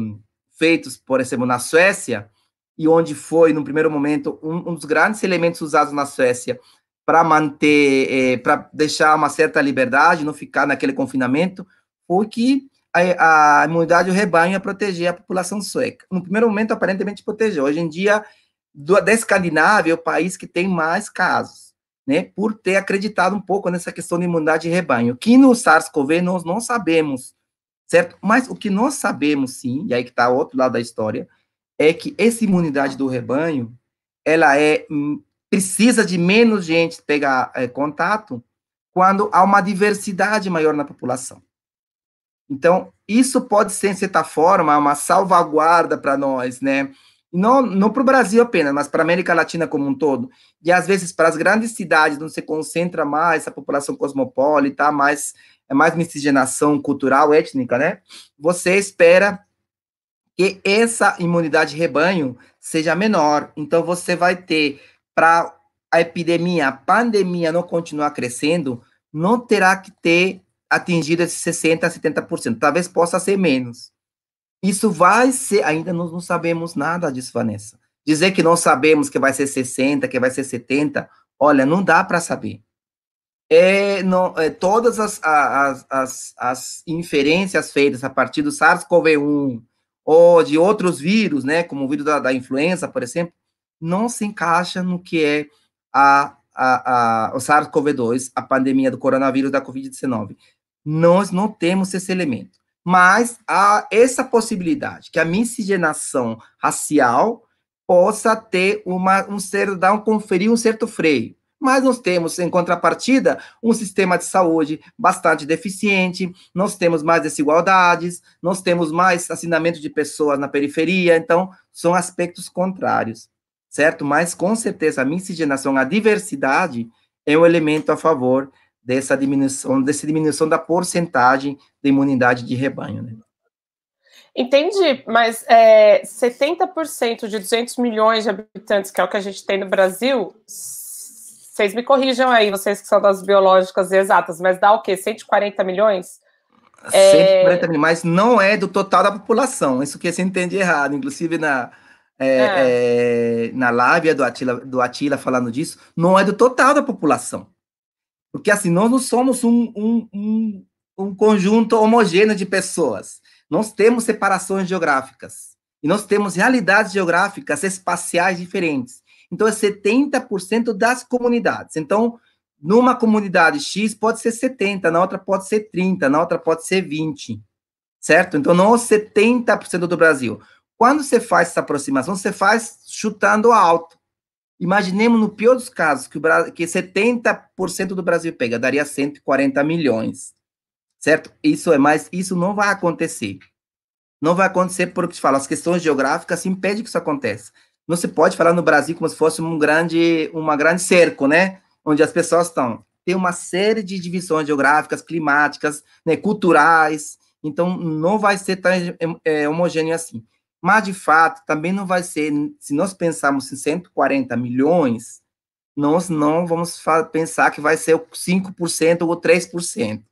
feitos, por exemplo, na Suécia, e onde foi, no primeiro momento, um, um dos grandes elementos usados na Suécia para manter, é, para deixar uma certa liberdade, não ficar naquele confinamento, foi que a, a imunidade do rebanho ia proteger a população sueca. No primeiro momento, aparentemente protegeu. Hoje em dia, do, da Escandinávia é o país que tem mais casos, né? Por ter acreditado um pouco nessa questão de imunidade de rebanho, que no SARS-CoV nós não sabemos, certo? Mas o que nós sabemos, sim, e aí que está outro lado da história, é que essa imunidade do rebanho, ela é hum, precisa de menos gente pegar é, contato quando há uma diversidade maior na população. Então, isso pode ser, de certa forma, uma salvaguarda para nós, né? Não, não para o Brasil apenas, mas para a América Latina como um todo. E, às vezes, para as grandes cidades, onde se concentra mais a população cosmopolita, mais, é mais miscigenação cultural, étnica, né? Você espera que essa imunidade rebanho seja menor. Então, você vai ter para a epidemia, a pandemia não continuar crescendo, não terá que ter atingido esses 60%, 70%. Talvez possa ser menos. Isso vai ser, ainda não, não sabemos nada disso, Vanessa. Dizer que não sabemos que vai ser 60, que vai ser 70, olha, não dá para saber. É, não, é, todas as, as, as, as inferências feitas a partir do SARS-CoV-1 ou de outros vírus, né, como o vírus da, da influenza, por exemplo, não se encaixa no que é a, a, a, o SARS-CoV-2, a pandemia do coronavírus da Covid-19. Nós não temos esse elemento. Mas há essa possibilidade que a miscigenação racial possa ter uma, um certo, dar um, conferir um certo freio. Mas nós temos, em contrapartida, um sistema de saúde bastante deficiente, nós temos mais desigualdades, nós temos mais assinamento de pessoas na periferia, então são aspectos contrários certo? Mas, com certeza, a miscigenação, a diversidade é um elemento a favor dessa diminuição, dessa diminuição da porcentagem da imunidade de rebanho, né? Entendi, mas é, 70% de 200 milhões de habitantes, que é o que a gente tem no Brasil, vocês me corrijam aí, vocês que são das biológicas exatas, mas dá o quê? 140 milhões? 140 é... milhões, mas não é do total da população, isso que você entende errado, inclusive na, é, é, é. na lábia do Atila, do Atila falando disso, não é do total da população. Porque assim, nós não somos um, um, um, um conjunto homogêneo de pessoas. Nós temos separações geográficas. E nós temos realidades geográficas espaciais diferentes. Então, é 70% das comunidades. Então, numa comunidade X pode ser 70, na outra pode ser 30, na outra pode ser 20. Certo? Então, não 70% é do Brasil. Quando você faz essa aproximação, você faz chutando alto. Imaginemos no pior dos casos que, o Brasil, que 70% do Brasil pega, daria 140 milhões. Certo? Isso é mais, isso não vai acontecer. Não vai acontecer porque fala, as questões geográficas impedem que isso aconteça. Não se pode falar no Brasil como se fosse um grande, uma grande cerco, né? Onde as pessoas estão. Tem uma série de divisões geográficas, climáticas, né? culturais. Então, não vai ser tão é, homogêneo assim. Mas, de fato, também não vai ser, se nós pensarmos em 140 milhões, nós não vamos pensar que vai ser 5% ou 3%.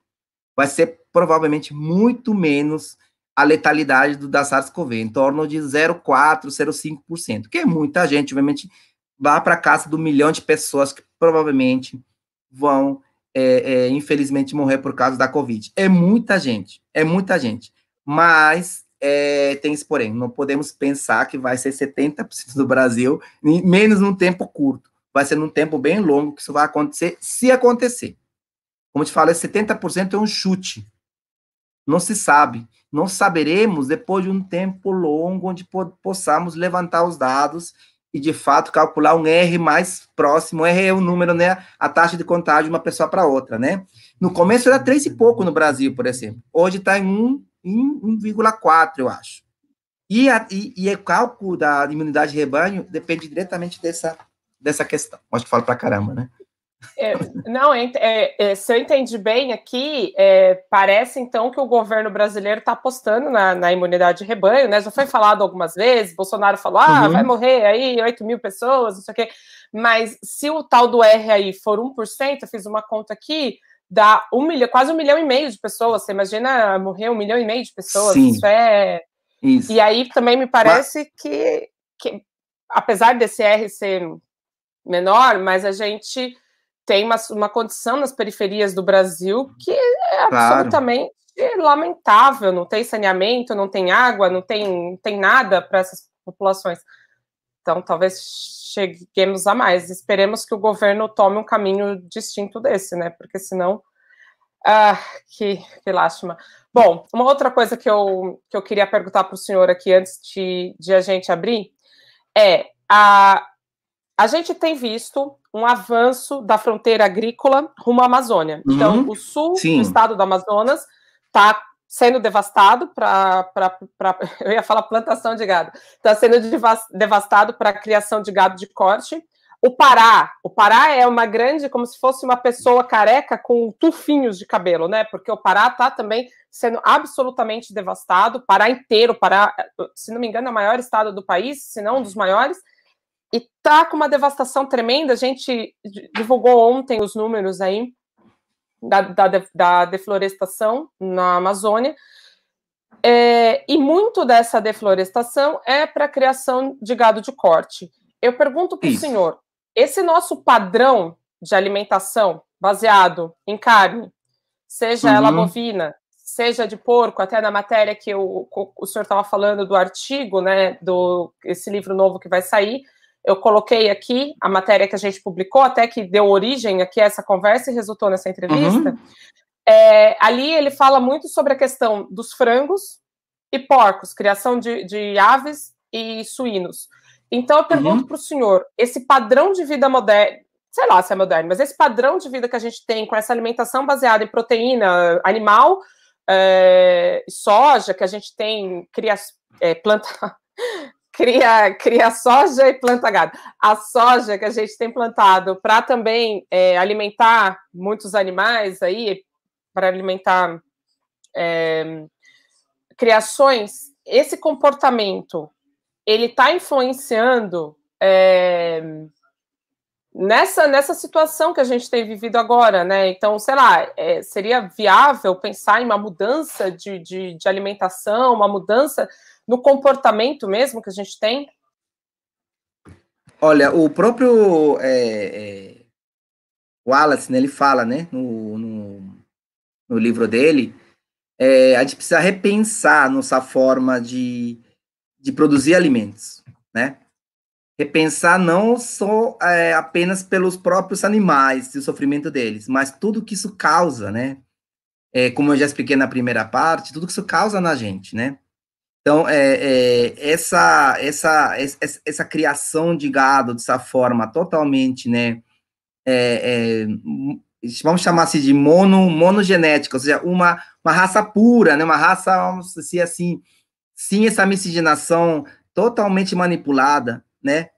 Vai ser provavelmente muito menos a letalidade do, da SARS-CoV, em torno de 0,4%, 0,5%, que é muita gente, obviamente, vá para a casa do milhão de pessoas que provavelmente vão, é, é, infelizmente, morrer por causa da Covid. É muita gente, é muita gente. Mas é, tem esse porém, não podemos pensar que vai ser 70% do Brasil, menos num tempo curto. Vai ser num tempo bem longo que isso vai acontecer, se acontecer. Como te falei, é 70% é um chute. Não se sabe. Não saberemos depois de um tempo longo onde possamos levantar os dados e, de fato, calcular um R mais próximo. O R é o número, né? A taxa de contágio de uma pessoa para outra, né? No começo era três e pouco no Brasil, por exemplo. Hoje está em um em 1,4, eu acho. E, a, e, e, o cálculo da imunidade de rebanho depende diretamente dessa, dessa questão. Acho que fala para caramba, né? É, não, é, é, é, se eu entendi bem aqui, é, parece então que o governo brasileiro está apostando na, na, imunidade de rebanho, né? Já foi falado algumas vezes, Bolsonaro falou: ah, uhum. vai morrer aí 8 mil pessoas, não sei o quê. Mas se o tal do R aí for 1%, eu fiz uma conta aqui, dá um milhão, quase um milhão e meio de pessoas. Você imagina morrer um milhão e meio de pessoas? Sim. Isso é. Isso. E aí também me parece mas... que, que, apesar desse R ser menor, mas a gente tem uma, uma condição nas periferias do Brasil que é claro. absolutamente lamentável. Não tem saneamento, não tem água, não tem, não tem nada para essas populações. Então, talvez cheguemos a mais. Esperemos que o governo tome um caminho distinto desse, né? Porque senão. Ah, que, que lástima. Bom, uma outra coisa que eu, que eu queria perguntar para o senhor aqui antes de, de a gente abrir é a, a gente tem visto um avanço da fronteira agrícola rumo à Amazônia. Então, uhum, então, o sul sim. do estado do Amazonas está sendo devastado para. <laughs> Eu ia falar plantação de gado. Está sendo devastado para a criação de gado de corte. O Pará. O Pará é uma grande, como se fosse uma pessoa careca com tufinhos de cabelo, né? Porque o Pará está também sendo absolutamente devastado. O Pará inteiro, o Pará, se não me engano, é o maior estado do país, se não um dos maiores. E tá com uma devastação tremenda. A gente divulgou ontem os números aí da, da, da deflorestação na Amazônia, é, e muito dessa deflorestação é para a criação de gado de corte. Eu pergunto para o senhor: esse nosso padrão de alimentação baseado em carne, seja uhum. ela bovina, seja de porco, até na matéria que o, o senhor estava falando do artigo, né, do esse livro novo que vai sair, eu coloquei aqui a matéria que a gente publicou, até que deu origem aqui a essa conversa e resultou nessa entrevista. Uhum. É, ali ele fala muito sobre a questão dos frangos e porcos, criação de, de aves e suínos. Então eu pergunto uhum. para o senhor: esse padrão de vida moderno, sei lá se é moderno, mas esse padrão de vida que a gente tem com essa alimentação baseada em proteína animal, é, soja, que a gente tem cria, é, planta, <laughs> cria, cria soja e planta gado. A soja que a gente tem plantado para também é, alimentar muitos animais aí, para alimentar é, criações, esse comportamento ele está influenciando é, nessa, nessa situação que a gente tem vivido agora, né? Então, sei lá, é, seria viável pensar em uma mudança de, de, de alimentação, uma mudança no comportamento mesmo que a gente tem? Olha, o próprio é, é, Wallace, né, ele fala, né, no, no, no livro dele, é, a gente precisa repensar nossa forma de, de produzir alimentos, né? Repensar não só é, apenas pelos próprios animais e o sofrimento deles, mas tudo que isso causa, né? É, como eu já expliquei na primeira parte, tudo que isso causa na gente, né? Então, é, é, essa, essa, essa, essa, criação de gado dessa forma totalmente, né, é, é vamos chamar-se assim de mono, monogenética, ou seja, uma, uma raça pura, né, uma raça, vamos dizer assim, sem essa miscigenação totalmente manipulada, né,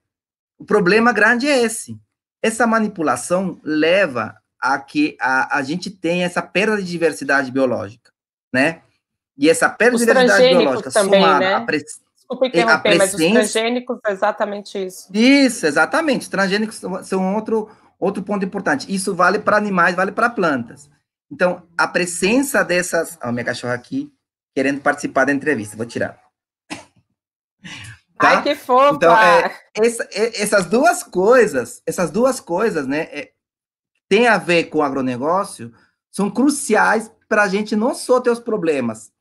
o problema grande é esse. Essa manipulação leva a que a, a gente tenha essa perda de diversidade biológica, né, e essa perda de identidade biológica também, somada né? à pressão Desculpa é, interromper, mas os transgênicos é exatamente isso. Isso, exatamente. Transgênicos são outro, outro ponto importante. Isso vale para animais, vale para plantas. Então, a presença dessas. Olha minha cachorra aqui querendo participar da entrevista, vou tirar. Tá? Ai, que fofa! Então, é, essa, é, essas duas coisas, essas duas coisas, né, é, tem a ver com o agronegócio, são cruciais para a gente não só ter os problemas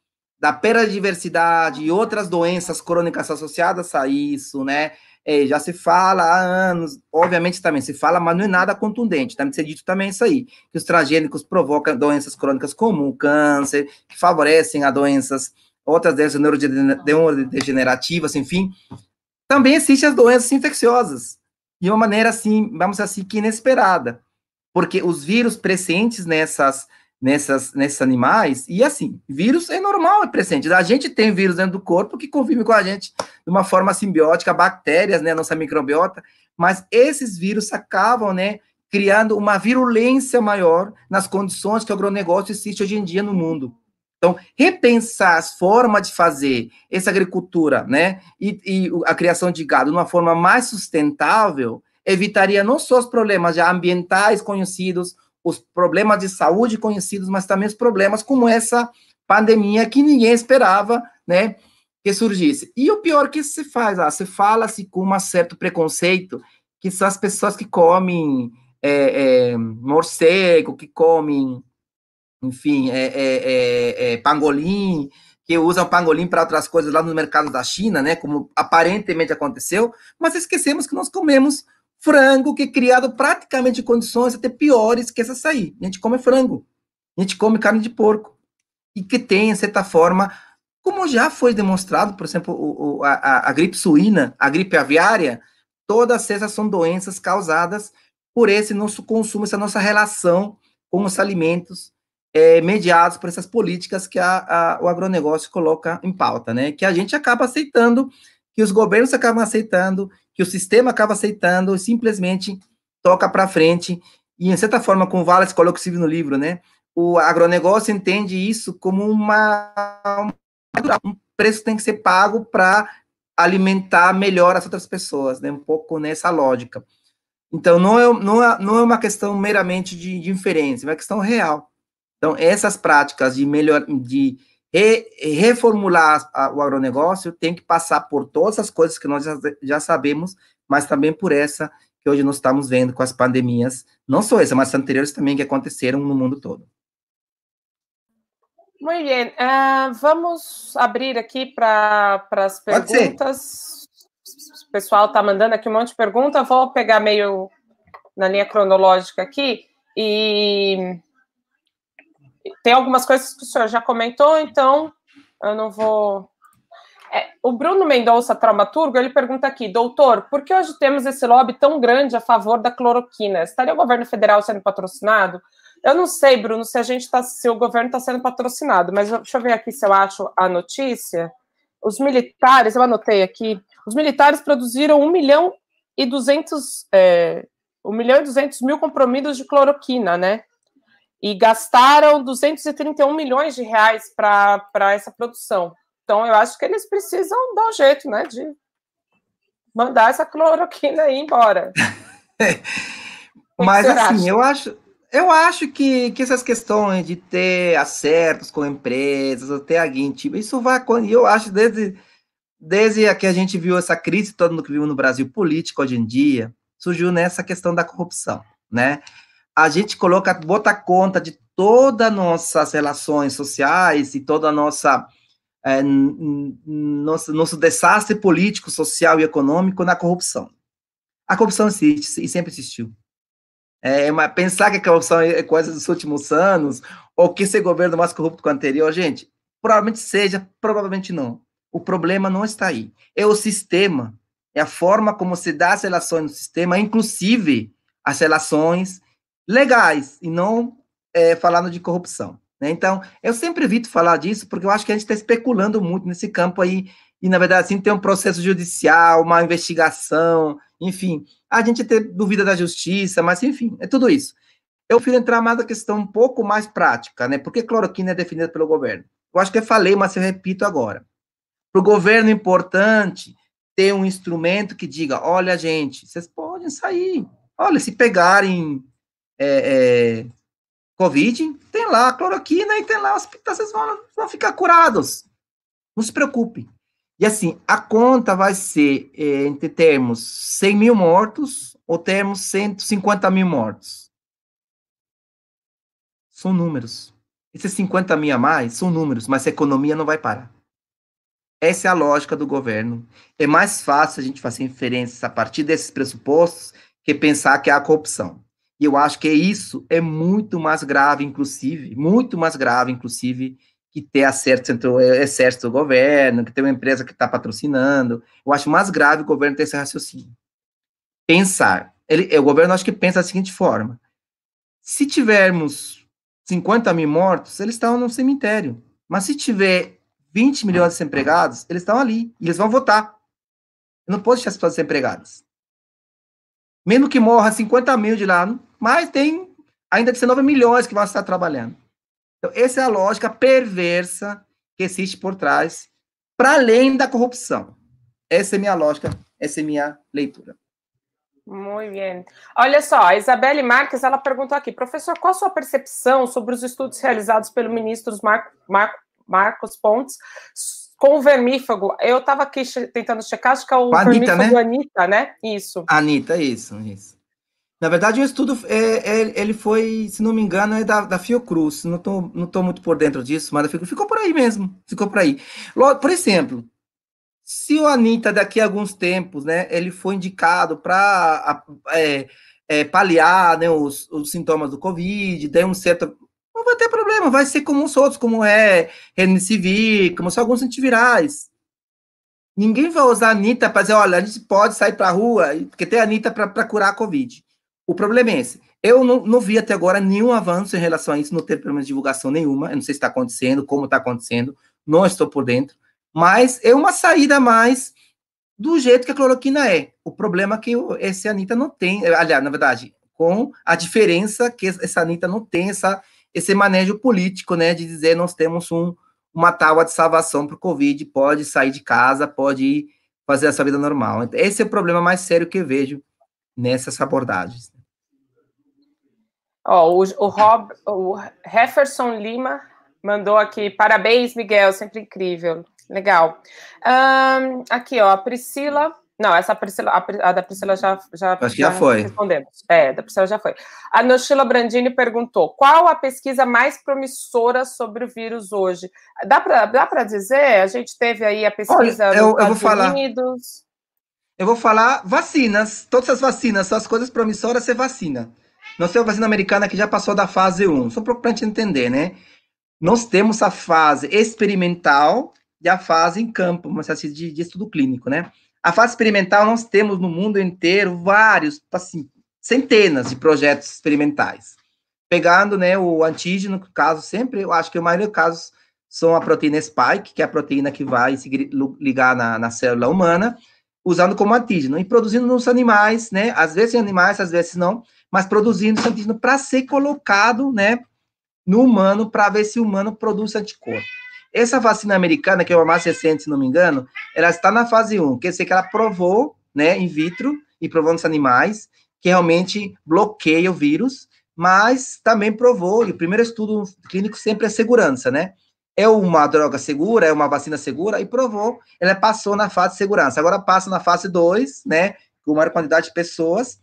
da peradiversidade e outras doenças crônicas associadas a isso, né? É, já se fala há anos, obviamente também se fala, mas não é nada contundente, Também tá? Ser dito também isso aí, que os transgênicos provocam doenças crônicas como o câncer, que favorecem a doenças, outras doenças neurodegenerativas, enfim. Também existem as doenças infecciosas, de uma maneira assim, vamos dizer assim, que inesperada, porque os vírus presentes nessas nessas, nesses animais. E assim, vírus é normal, é presente. A gente tem vírus dentro do corpo que convive com a gente de uma forma simbiótica, bactérias, né, nossa microbiota, mas esses vírus acabam, né, criando uma virulência maior nas condições que o agronegócio existe hoje em dia no mundo. Então, repensar as formas de fazer essa agricultura, né, e, e a criação de gado de uma forma mais sustentável, evitaria não só os problemas já ambientais conhecidos, os problemas de saúde conhecidos, mas também os problemas como essa pandemia que ninguém esperava, né, que surgisse. E o pior que se faz, ah, se fala-se com um certo preconceito que são as pessoas que comem é, é, morcego, que comem, enfim, é, é, é, é pangolim, que usam pangolim para outras coisas lá nos mercados da China, né, como aparentemente aconteceu, mas esquecemos que nós comemos frango que é criado praticamente em condições até piores que essa sair. A gente come frango, a gente come carne de porco, e que tem, de certa forma, como já foi demonstrado, por exemplo, o, o, a, a, gripe suína, a gripe aviária, todas essas são doenças causadas por esse nosso consumo, essa nossa relação com os alimentos é, mediados por essas políticas que a, a, o agronegócio coloca em pauta, né? Que a gente acaba aceitando que os governos acabam aceitando, que o sistema acaba aceitando e simplesmente toca para frente. E, de certa forma, como Wallace coloca isso no livro, né? O agronegócio entende isso como uma. Um preço tem que ser pago para alimentar melhor as outras pessoas, né? Um pouco nessa lógica. Então, não é, não é, não é uma questão meramente de, de inferência, é uma questão real. Então, essas práticas de melhor. de reformular o agronegócio tem que passar por todas as coisas que nós já, já sabemos, mas também por essa que hoje nós estamos vendo com as pandemias, não só essa, mas anteriores também que aconteceram no mundo todo. Muito bem, uh, ah, vamos abrir aqui para as perguntas. O pessoal está mandando aqui um monte de pergunta, vou pegar meio na linha cronológica aqui e tem algumas coisas que o senhor já comentou, então eu não vou. É, o Bruno Mendonça, traumaturgo, ele pergunta aqui, doutor, por que hoje temos esse lobby tão grande a favor da cloroquina? Estaria o governo federal sendo patrocinado? Eu não sei, Bruno, se a gente está se o governo está sendo patrocinado, mas deixa eu ver aqui se eu acho a notícia. Os militares, eu anotei aqui, os militares produziram 1 milhão e 200, é, 1 milhão e 200 mil comprimidos de cloroquina, né? e gastaram 231 milhões de reais para essa produção. Então, eu acho que eles precisam dar um jeito, né, de mandar essa cloroquina aí embora. <laughs> Mas, assim, eu acho, eu acho que, que essas questões de ter acertos com empresas, ou ter alguém, tipo, isso vai... Eu acho, desde, desde que a gente viu essa crise, todo mundo que vive no Brasil político hoje em dia, surgiu nessa questão da corrupção, né? a gente coloca, bota conta de todas nossas relações sociais e toda a nossa é, nosso, nosso desastre político, social e econômico na corrupção. A corrupção existe e sempre existiu. É, é, uma, pensar que a corrupção é coisa dos últimos anos, ou que esse governo mais corrupto que o anterior, gente, provavelmente seja, provavelmente não. O problema não está aí. É o sistema, é a forma como se dá as relações no sistema, inclusive as relações legais e não é, falando de corrupção. Né? Então, eu sempre evito falar disso porque eu acho que a gente está especulando muito nesse campo aí e, na verdade, assim, tem um processo judicial, uma investigação, enfim, a gente tem dúvida da justiça, mas, enfim, é tudo isso. Eu fui entrar mais na questão um pouco mais prática, né? Por que cloroquina é definida pelo governo? Eu acho que eu falei, mas eu repito agora. Para o governo é importante ter um instrumento que diga: olha, gente, vocês podem sair. Olha, se pegarem é, é, Covid, tem lá a cloroquina e tem lá os vocês vão, vão ficar curados. Não se preocupe. E assim, a conta vai ser é, entre termos 100 mil mortos ou termos 150 mil mortos. São números. Esses 50 mil a mais são números, mas a economia não vai parar. Essa é a lógica do governo. É mais fácil a gente fazer inferências a partir desses pressupostos que pensar que há corrupção. E eu acho que é isso é muito mais grave, inclusive, muito mais grave, inclusive, que ter acerto exército é do governo, que tem uma empresa que está patrocinando. Eu acho mais grave o governo ter esse raciocínio. Pensar. Ele, é, o governo acho que pensa da seguinte forma: se tivermos 50 mil mortos, eles estão no cemitério. Mas se tiver 20 milhões de desempregados, eles estão ali. E eles vão votar. Eu não posso deixar as pessoas desempregadas. Mesmo que morra 50 mil de lá, mas tem ainda 19 milhões que vão estar trabalhando. Então, essa é a lógica perversa que existe por trás, para além da corrupção. Essa é minha lógica, essa é minha leitura. Muito bem. Olha só, a Isabelle Marques, ela perguntou aqui, professor, qual a sua percepção sobre os estudos realizados pelo ministro Marco, Marco, Marcos Pontes com o vermífago. Eu estava aqui tentando checar, acho que é o Anitta, vermífago né? Anitta, né? Isso. Anitta, isso, isso. Na verdade, o estudo, é, é, ele foi, se não me engano, é da, da Fiocruz. Não estou não tô muito por dentro disso, mas da ficou por aí mesmo. Ficou por aí. Logo, por exemplo, se o Anitta, daqui a alguns tempos, né, ele foi indicado para é, é, paliar né, os, os sintomas do Covid, deu um certo não vai ter problema, vai ser como os outros, como é NCV, como são alguns antivirais. Ninguém vai usar a Anitta para dizer, olha, a gente pode sair para a rua, porque tem a Anitta para curar a Covid. O problema é esse. Eu não, não, vi até agora nenhum avanço em relação a isso, não teve problema de divulgação nenhuma. Eu não sei se está acontecendo, como está acontecendo, não estou por dentro. Mas é uma saída mais do jeito que a cloroquina é. O problema é que esse Anitta não tem, aliás, na verdade, com a diferença que essa Anitta não tem essa esse manejo político, né, de dizer nós temos um, uma tábua de salvação para o Covid, pode sair de casa, pode fazer a sua vida normal. Então, esse é o problema mais sério que eu vejo nessas abordagens. Oh, o, o, Rob, o Jefferson Lima mandou aqui, parabéns, Miguel, sempre incrível. Legal. Um, aqui, ó, a Priscila não, essa Priscila, a, a da Priscila já, já, Acho que já, já foi. respondemos. É, da Priscila já foi. A Nochila Brandini perguntou: qual a pesquisa mais promissora sobre o vírus hoje? Dá para dizer? A gente teve aí a pesquisa Olha, eu, eu Estados vou falar. Unidos. Eu vou falar vacinas, todas as vacinas, são as coisas promissoras ser é vacina. Nós temos a vacina americana que já passou da fase 1, só para a gente entender, né? Nós temos a fase experimental e a fase em campo, uma espécie de, de estudo clínico, né? A fase experimental, nós temos no mundo inteiro vários, assim, centenas de projetos experimentais. Pegando né, o antígeno, no caso, sempre, eu acho que o maioria dos casos são a proteína spike, que é a proteína que vai se ligar na, na célula humana, usando como antígeno e produzindo nos animais, né? Às vezes em animais, às vezes não, mas produzindo esse antígeno para ser colocado, né, no humano para ver se o humano produz anticorpo. Essa vacina americana, que é uma mais recente, se não me engano, ela está na fase 1, quer dizer que ela provou, né, in vitro, e provou nos animais, que realmente bloqueia o vírus, mas também provou, e o primeiro estudo clínico sempre é segurança, né? É uma droga segura, é uma vacina segura, e provou, ela passou na fase de segurança. Agora passa na fase 2, né, com maior quantidade de pessoas,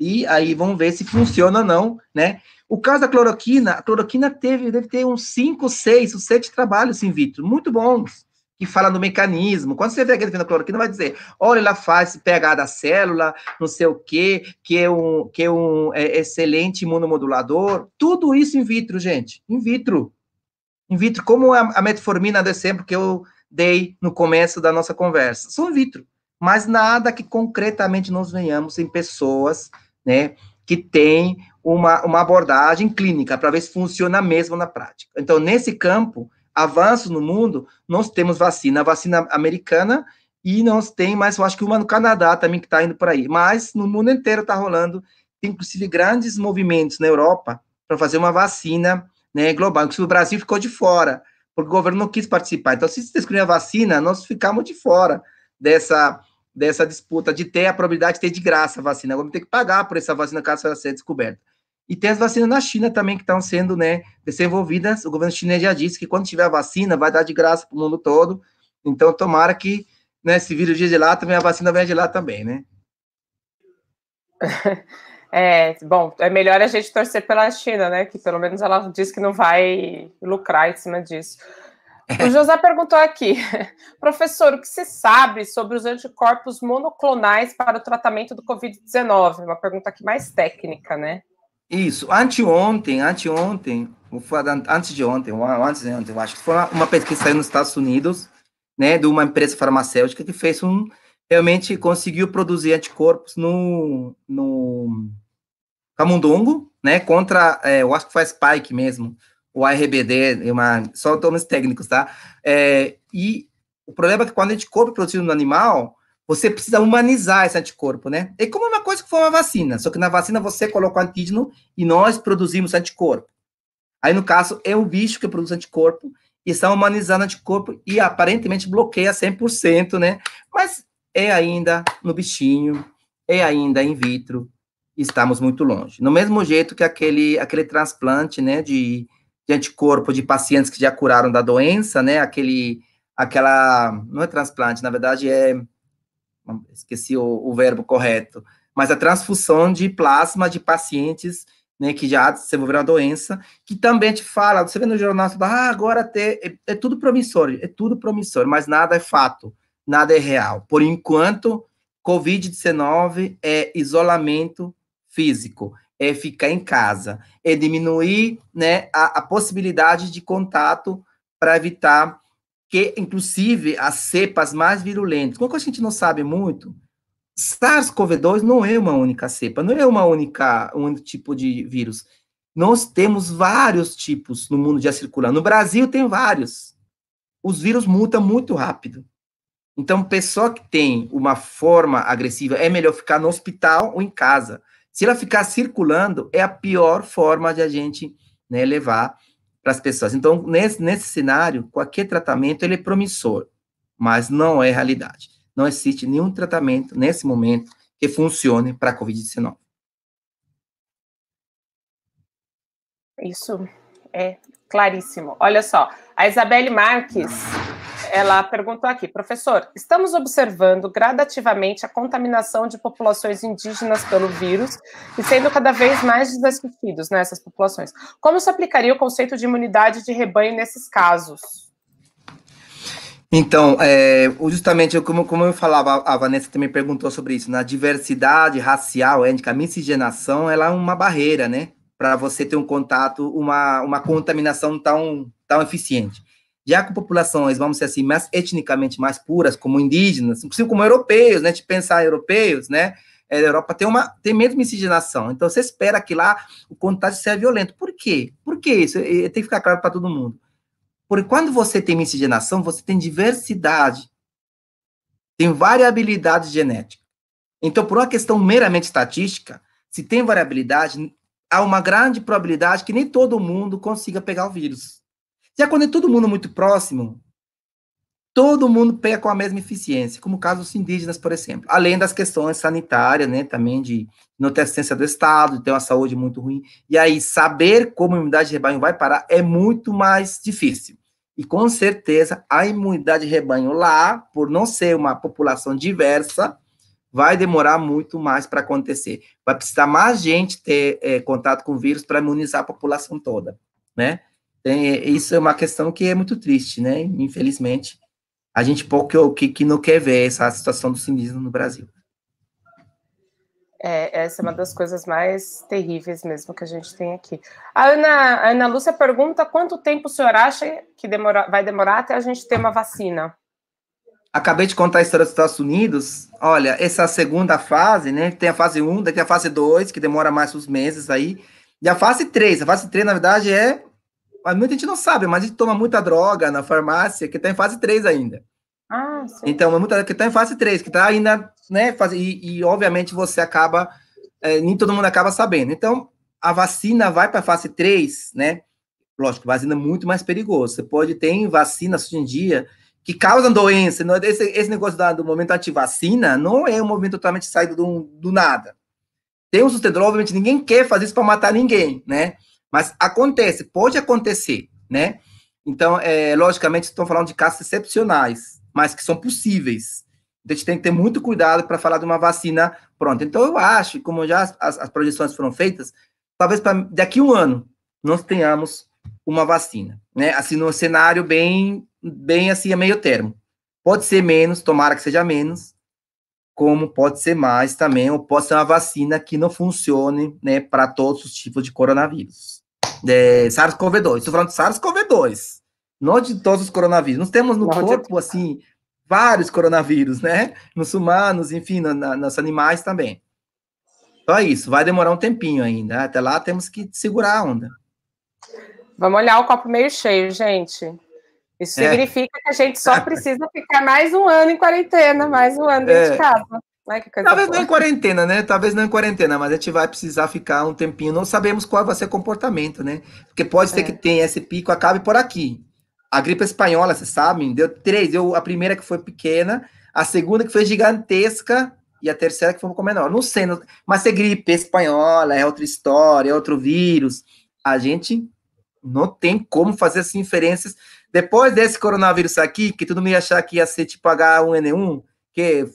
e aí vamos ver se funciona ou não, né? O caso da cloroquina, a cloroquina teve, deve ter uns 5, 6, 7 trabalhos in vitro, muito bons, que fala do mecanismo. Quando você vê aquele da cloroquina, vai dizer, olha, ela faz pegar da célula, não sei o quê, que é um, que é um é, excelente imunomodulador. Tudo isso in vitro, gente, in vitro. In vitro, como a, a metformina do exemplo que eu dei no começo da nossa conversa. São in vitro, mas nada que concretamente nós venhamos em pessoas, né, que tem uma, uma abordagem clínica para ver se funciona mesmo na prática. Então, nesse campo, avanço no mundo, nós temos vacina, vacina americana, e nós tem mais, eu acho que uma no Canadá também que está indo por aí. Mas no mundo inteiro está rolando, tem inclusive grandes movimentos na Europa para fazer uma vacina né, global. Inclusive o Brasil ficou de fora, porque o governo não quis participar. Então, se descobrir a vacina, nós ficamos de fora dessa, dessa disputa de ter a probabilidade de ter de graça a vacina. Vamos ter que pagar por essa vacina caso ela seja descoberta. E tem as vacinas na China também que estão sendo né, desenvolvidas. O governo chinês já disse que quando tiver a vacina, vai dar de graça para o mundo todo. Então, tomara que né, se vírus de lá também, a vacina venha de lá também, né? <laughs> É, bom, é melhor a gente torcer pela China, né? Que pelo menos ela diz que não vai lucrar em cima disso. É. O José perguntou aqui, <laughs> professor, o que se sabe sobre os anticorpos monoclonais para o tratamento do Covid-19? Uma pergunta aqui mais técnica, né? Isso. Anteontem, anteontem, antes de ontem, antes de ontem, eu acho que foi uma pesquisa que saiu nos Estados Unidos, né, de uma empresa farmacêutica que fez um, realmente conseguiu produzir anticorpos no, no camundongo, né, contra, é, eu acho que foi Spike mesmo, o ARBD, uma, só nomes técnicos, tá? É, e o problema é que quando a gente compra produzido no animal, você precisa humanizar esse anticorpo, né? É como uma coisa que foi uma vacina, só que na vacina você coloca o antígeno e nós produzimos anticorpo. Aí, no caso, é o bicho que produz anticorpo e está humanizando anticorpo e aparentemente bloqueia 100%, né? Mas é ainda no bichinho, é ainda in vitro, estamos muito longe. No mesmo jeito que aquele, aquele transplante, né, de, de anticorpo de pacientes que já curaram da doença, né, aquele, aquela, não é transplante, na verdade é esqueci o, o verbo correto, mas a transfusão de plasma de pacientes né, que já desenvolveram a doença, que também te fala, você vê no jornal, você fala, ah, agora até, é, é, tudo promissor, é tudo promissor, mas nada é fato, nada é real. Por enquanto, Covid-19 é isolamento físico, é ficar em casa, é diminuir né, a, a possibilidade de contato para evitar que, inclusive, as cepas mais virulentas, como que a gente não sabe muito, SARS-CoV-2 não é uma única cepa, não é uma única, um único tipo de vírus. Nós temos vários tipos no mundo já circulando. No Brasil tem vários. Os vírus mutam muito rápido. Então, pessoa que tem uma forma agressiva, é melhor ficar no hospital ou em casa. Se ela ficar circulando, é a pior forma de a gente né, levar para as pessoas. Então, nesse, nesse cenário, qualquer tratamento ele é promissor, mas não é realidade. Não existe nenhum tratamento nesse momento que funcione para a Covid-19. Isso é claríssimo. Olha só, a Isabelle Marques ela perguntou aqui, professor, estamos observando gradativamente a contaminação de populações indígenas pelo vírus e sendo cada vez mais discutidos nessas né, populações. Como se aplicaria o conceito de imunidade de rebanho nesses casos? Então, é, justamente, como, como eu falava, a Vanessa também perguntou sobre isso, na né? diversidade racial, étnica, a miscigenação, ela é uma barreira, né? Para você ter um contato, uma, uma contaminação tão, tão eficiente já com populações, vamos dizer assim, mais etnicamente mais puras, como indígenas, inclusive como europeus, né? De pensar europeus, né? É, a Europa tem, uma, tem menos miscigenação. Então, você espera que lá o contágio seja violento. Por quê? Por que isso? Tem que ficar claro para todo mundo. Porque quando você tem miscigenação, você tem diversidade. Tem variabilidade genética. Então, por uma questão meramente estatística, se tem variabilidade, há uma grande probabilidade que nem todo mundo consiga pegar o vírus. Já quando é todo mundo muito próximo, todo mundo pega com a mesma eficiência, como o caso dos indígenas, por exemplo. Além das questões sanitárias, né, também de não ter assistência do Estado, de ter uma saúde muito ruim. E aí, saber como a imunidade de rebanho vai parar é muito mais difícil. E com certeza, a imunidade de rebanho lá, por não ser uma população diversa, vai demorar muito mais para acontecer. Vai precisar mais gente ter é, contato com o vírus para imunizar a população toda, né? Tem, isso é uma questão que é muito triste, né? Infelizmente, a gente pouco que, que não quer ver essa situação do cinismo no Brasil. É, essa é uma das coisas mais terríveis mesmo que a gente tem aqui. A Ana, a Ana Lúcia pergunta quanto tempo o senhor acha que demora, vai demorar até a gente ter uma vacina? Acabei de contar a história dos Estados Unidos. Olha, essa segunda fase, né? Tem a fase 1, daqui a fase 2, que demora mais uns meses aí. E a fase 3, a fase 3, na verdade, é muita gente não sabe, mas a gente toma muita droga na farmácia que está em fase 3 ainda. Ah, sim. Então, é muita que está em fase 3, que está ainda, né? e, e, obviamente você acaba, é, nem todo mundo acaba sabendo. Então, a vacina vai para fase 3, né? Lógico, vacina é muito mais perigoso. Você pode ter vacina hoje em dia que causam doença. Não, esse, esse negócio da, do momento anti-vacina não é um movimento totalmente saído do, do nada. Tem um sustentável, obviamente, ninguém quer fazer isso para matar ninguém, né? Mas acontece, pode acontecer, né? Então, é, logicamente, estão falando de casos excepcionais, mas que são possíveis. Então, a gente tem que ter muito cuidado para falar de uma vacina pronta. Então, eu acho, como já as, as, as projeções foram feitas, talvez pra, daqui a um ano nós tenhamos uma vacina, né? Assim, num cenário bem, bem assim, a meio termo. Pode ser menos, tomara que seja menos, como pode ser mais também, ou pode ser uma vacina que não funcione, né, para todos os tipos de coronavírus é, SARS-CoV-2. Estou falando de SARS-CoV-2, não de todos os coronavírus. Nós temos no não, corpo, assim, vários coronavírus, né? Nos humanos, enfim, na, nos animais também. Só isso, vai demorar um tempinho ainda. Até lá temos que segurar a onda. Vamos olhar o copo meio cheio, gente. Isso é. significa que a gente só <laughs> precisa ficar mais um ano em quarentena, mais um ano dentro é. de casa. Ai, Talvez não em quarentena, né? Talvez não em quarentena, mas a gente vai precisar ficar um tempinho. Não sabemos qual vai ser o comportamento, né? Porque pode ser é. que tenha esse pico, acabe por aqui. A gripe espanhola, vocês sabem, deu três. Eu a primeira que foi pequena, a segunda que foi gigantesca e a terceira que foi um pouco menor. Não sei, não... mas se é gripe espanhola, é outra história, é outro vírus. A gente não tem como fazer essas inferências. Depois desse coronavírus aqui, que todo mundo ia achar que ia ser tipo H1N1, que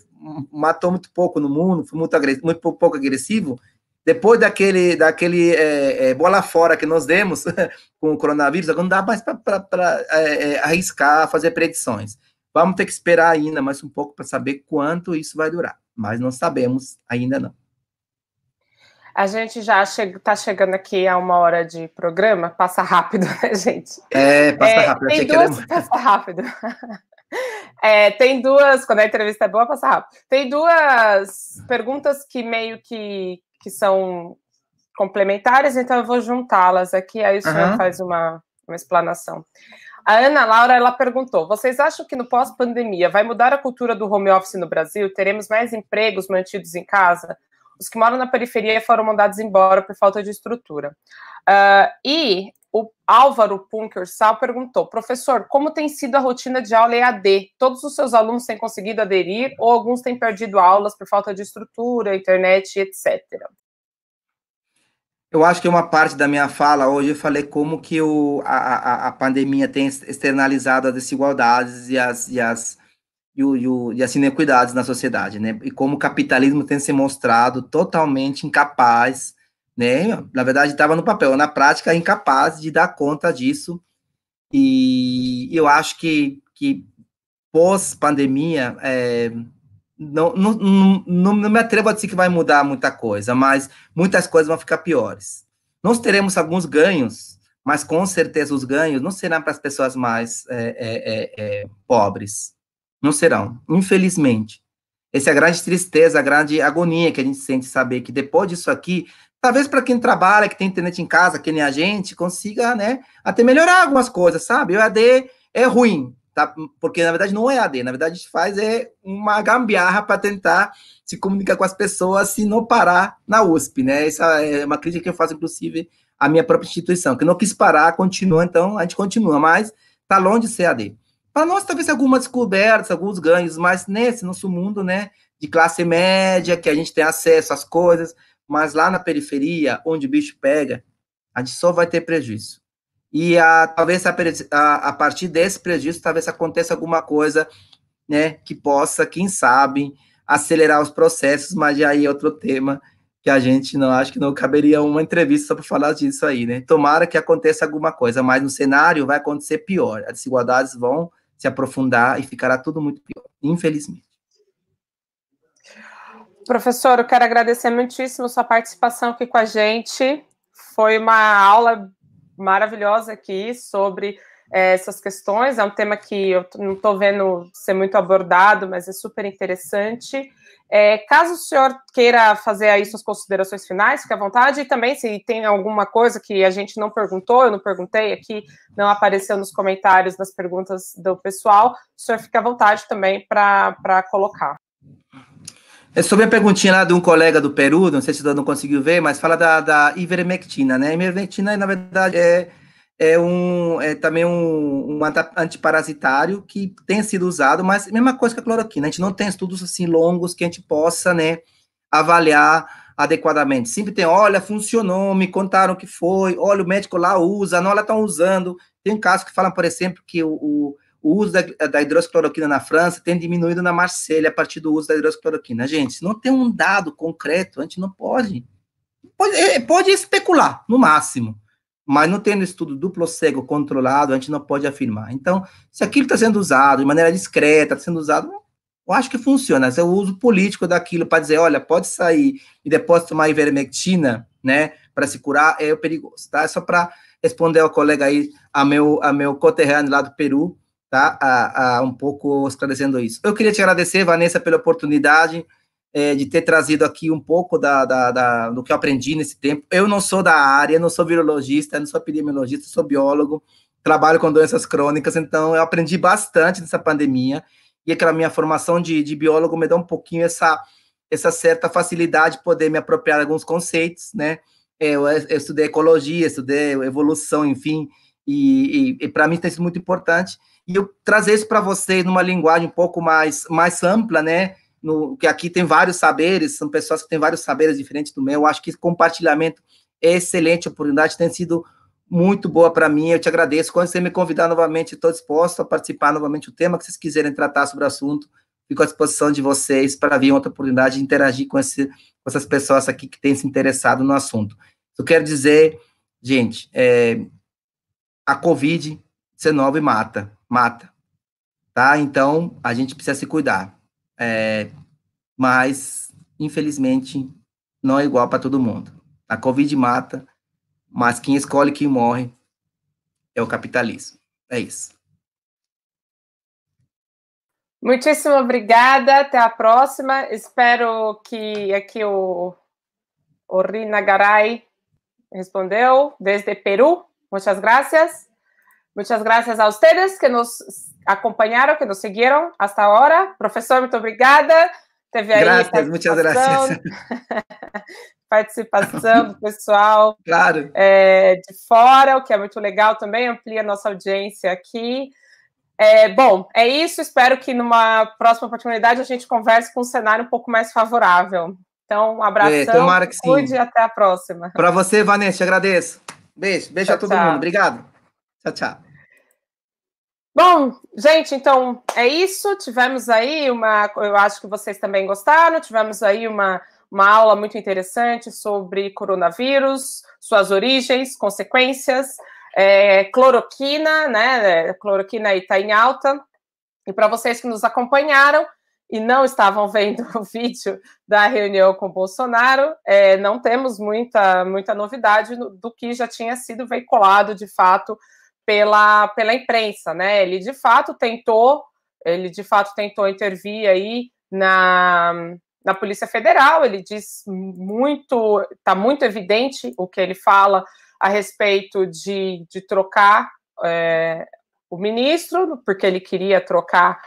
matou muito pouco no mundo, foi muito, agressivo, muito pouco, pouco agressivo, depois daquele, daquele é, é, bola fora que nós demos <laughs> com o coronavírus, agora não dá mais para é, é, arriscar, fazer predições. Vamos ter que esperar ainda mais um pouco para saber quanto isso vai durar, mas não sabemos ainda não. A gente já está che chegando aqui a uma hora de programa, passa rápido, <laughs> né, gente? É, passa é, rápido. Tem duas, passa rápido. <laughs> É, tem duas, quando a entrevista é boa, passa rápido. Tem duas perguntas que meio que, que são complementares, então eu vou juntá-las aqui, aí o senhor uhum. faz uma, uma explanação. A Ana Laura ela perguntou: vocês acham que no pós-pandemia vai mudar a cultura do home office no Brasil? Teremos mais empregos mantidos em casa? Os que moram na periferia foram mandados embora por falta de estrutura. Uh, e o Álvaro Punkersal perguntou: professor, como tem sido a rotina de aula EAD? Todos os seus alunos têm conseguido aderir ou alguns têm perdido aulas por falta de estrutura, internet, etc. Eu acho que uma parte da minha fala hoje eu falei como que o, a, a, a pandemia tem externalizado as desigualdades e as, e as, e, o, e, o, e as inequidades na sociedade, né? E como o capitalismo tem se mostrado totalmente incapaz né? Na verdade, estava no papel, na prática, é incapaz de dar conta disso. E eu acho que, que pós-pandemia, é, não, não, não, não, me atrevo a dizer que vai mudar muita coisa, mas muitas coisas vão ficar piores. Nós teremos alguns ganhos, mas com certeza os ganhos não serão para as pessoas mais é, é, é, é pobres. Não serão, infelizmente. Essa é a grande tristeza, a grande agonia que a gente sente saber que depois disso aqui talvez para quem trabalha, que tem internet em casa, que nem a gente, consiga, né, até melhorar algumas coisas, sabe? O EAD é ruim, tá? Porque na verdade não é EAD, na verdade a gente faz é uma gambiarra para tentar se comunicar com as pessoas se não parar na USP, né? Essa é uma crítica que eu faço inclusive à minha própria instituição, que não quis parar, continua, então a gente continua, mas tá longe de ser EAD. Para nós talvez algumas descobertas, alguns ganhos, mas nesse nosso mundo, né, de classe média, que a gente tem acesso às coisas, mas lá na periferia, onde o bicho pega, a gente só vai ter prejuízo. E a, talvez a, a, a partir desse prejuízo, talvez aconteça alguma coisa né, que possa, quem sabe, acelerar os processos, mas aí é outro tema que a gente não acho que não caberia uma entrevista para falar disso aí, né? Tomara que aconteça alguma coisa, mas no cenário vai acontecer pior. As desigualdades vão se aprofundar e ficará tudo muito pior, infelizmente. Professor, eu quero agradecer muitíssimo sua participação aqui com a gente. Foi uma aula maravilhosa aqui sobre é, essas questões. É um tema que eu não estou vendo ser muito abordado, mas é super interessante. É, caso o senhor queira fazer aí suas considerações finais, fique à vontade. E também, se tem alguma coisa que a gente não perguntou, eu não perguntei aqui, não apareceu nos comentários, nas perguntas do pessoal, o senhor fique à vontade também para colocar. É sobre a perguntinha lá de um colega do Peru, não sei se o não conseguiu ver, mas fala da, da ivermectina, né? A ivermectina, na verdade, é, é, um, é também um, um antiparasitário que tem sido usado, mas mesma coisa que a cloroquina. A gente não tem estudos assim longos que a gente possa, né, avaliar adequadamente. Sempre tem, olha, funcionou, me contaram que foi, olha, o médico lá usa, não, ela estão usando. Tem um caso que falam, por exemplo, que o, o o uso da, da hidroxicloroquina na França tem diminuído na Marselha a partir do uso da hidroxicloroquina. Gente, se não tem um dado concreto, a gente não pode. Pode, é, pode especular, no máximo. Mas não tendo estudo duplo cego controlado, a gente não pode afirmar. Então, se aquilo está sendo usado de maneira discreta, está sendo usado, eu acho que funciona. Se é o uso político daquilo para dizer, olha, pode sair e depois tomar ivermectina, né, para se curar, é perigoso, tá? É só para responder ao colega aí, a meu, a meu coterrâneo lá do Peru, tá? A, a, um pouco esclarecendo isso. Eu queria te agradecer, Vanessa, pela oportunidade é, de ter trazido aqui um pouco da, da, da, do que eu aprendi nesse tempo. Eu não sou da área, não sou virologista, não sou epidemiologista, sou biólogo, trabalho com doenças crônicas, então eu aprendi bastante nessa pandemia e aquela minha formação de, de biólogo me dá um pouquinho essa, essa certa facilidade de poder me apropriar de alguns conceitos, né? É, eu, eu estudei ecologia, estudei evolução, enfim, e, e, e para mim tem sido muito importante e eu trazer isso para vocês numa linguagem um pouco mais, mais ampla, né? No, que aqui tem vários saberes, são pessoas que têm vários saberes diferentes do meu. Eu acho que esse compartilhamento é excelente oportunidade, tem sido muito boa para mim. Eu te agradeço. Quando você me convidar novamente, estou disposto a participar novamente do tema que vocês quiserem tratar sobre o assunto. Fico à disposição de vocês para vir outra oportunidade de interagir com, esse, com essas pessoas aqui que têm se interessado no assunto. Eu quero dizer, gente, é, a Covid-19 mata mata, tá? Então, a gente precisa se cuidar. É, mas, infelizmente, não é igual para todo mundo. A Covid mata, mas quem escolhe quem morre é o capitalismo. É isso. Muitíssimo obrigada, até a próxima. Espero que aqui o, o Rina Garay respondeu desde Peru. Muitas graças. Muchas gracias a ustedes que nos acompañaron, que nos siguieron hasta ahora. Profesor, muito obrigada. Teve aí gracias, muchas gracias. <laughs> participação do pessoal claro. É, de fora, o que é muito legal também, amplia nossa audiência aqui. É, bom, é isso. Espero que numa próxima oportunidade a gente converse com um cenário um pouco mais favorável. Então, um abração, é, cuide e até a próxima. Para você, Vanessa, agradeço. Beijo, beijo tchau, a todo tchau. mundo. Obrigado. Tchau, tchau. Bom, gente, então é isso. Tivemos aí uma. Eu acho que vocês também gostaram. Tivemos aí uma, uma aula muito interessante sobre coronavírus, suas origens, consequências, é, cloroquina, né? É, cloroquina aí está em alta. E para vocês que nos acompanharam e não estavam vendo <laughs> o vídeo da reunião com o Bolsonaro, é, não temos muita, muita novidade do que já tinha sido veiculado de fato pela, pela imprensa, né? Ele de fato tentou, ele de fato tentou intervir aí na, na Polícia Federal. Ele diz muito, está muito evidente o que ele fala a respeito de, de trocar é, o ministro, porque ele queria trocar,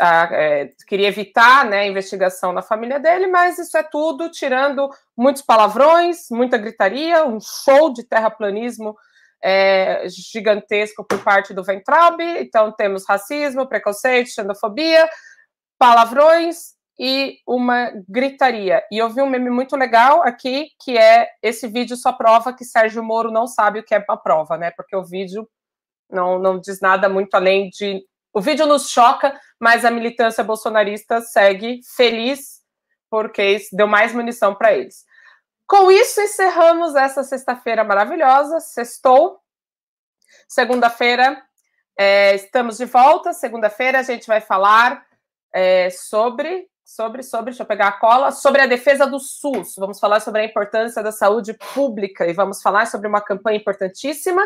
a, é, queria evitar né, a investigação na família dele, mas isso é tudo tirando muitos palavrões, muita gritaria, um show de terraplanismo é, gigantesco por parte do Ventrab. Então, temos racismo, preconceito, xenofobia, palavrões e uma gritaria. E eu vi um meme muito legal aqui, que é esse vídeo só prova que Sérgio Moro não sabe o que é uma prova, né? Porque o vídeo não, não diz nada muito além de. O vídeo nos choca, mas a militância bolsonarista segue feliz porque deu mais munição para eles. Com isso, encerramos essa sexta-feira maravilhosa. Sextou. Segunda-feira, é, estamos de volta. Segunda-feira, a gente vai falar é, sobre sobre, sobre, deixa eu pegar a cola, sobre a defesa do SUS. Vamos falar sobre a importância da saúde pública e vamos falar sobre uma campanha importantíssima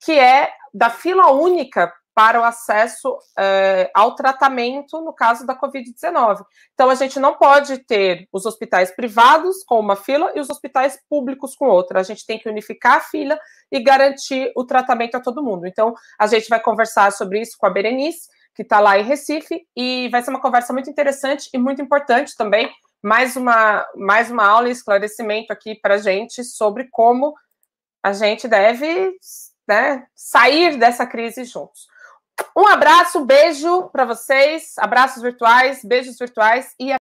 que é da fila única para o acesso é, ao tratamento no caso da Covid-19. Então, a gente não pode ter os hospitais privados com uma fila e os hospitais públicos com outra. A gente tem que unificar a fila e garantir o tratamento a todo mundo. Então, a gente vai conversar sobre isso com a Berenice, que está lá em Recife, e vai ser uma conversa muito interessante e muito importante também. Mais uma, mais uma aula e esclarecimento aqui para a gente sobre como a gente deve né, sair dessa crise juntos. Um abraço, um beijo para vocês, abraços virtuais, beijos virtuais e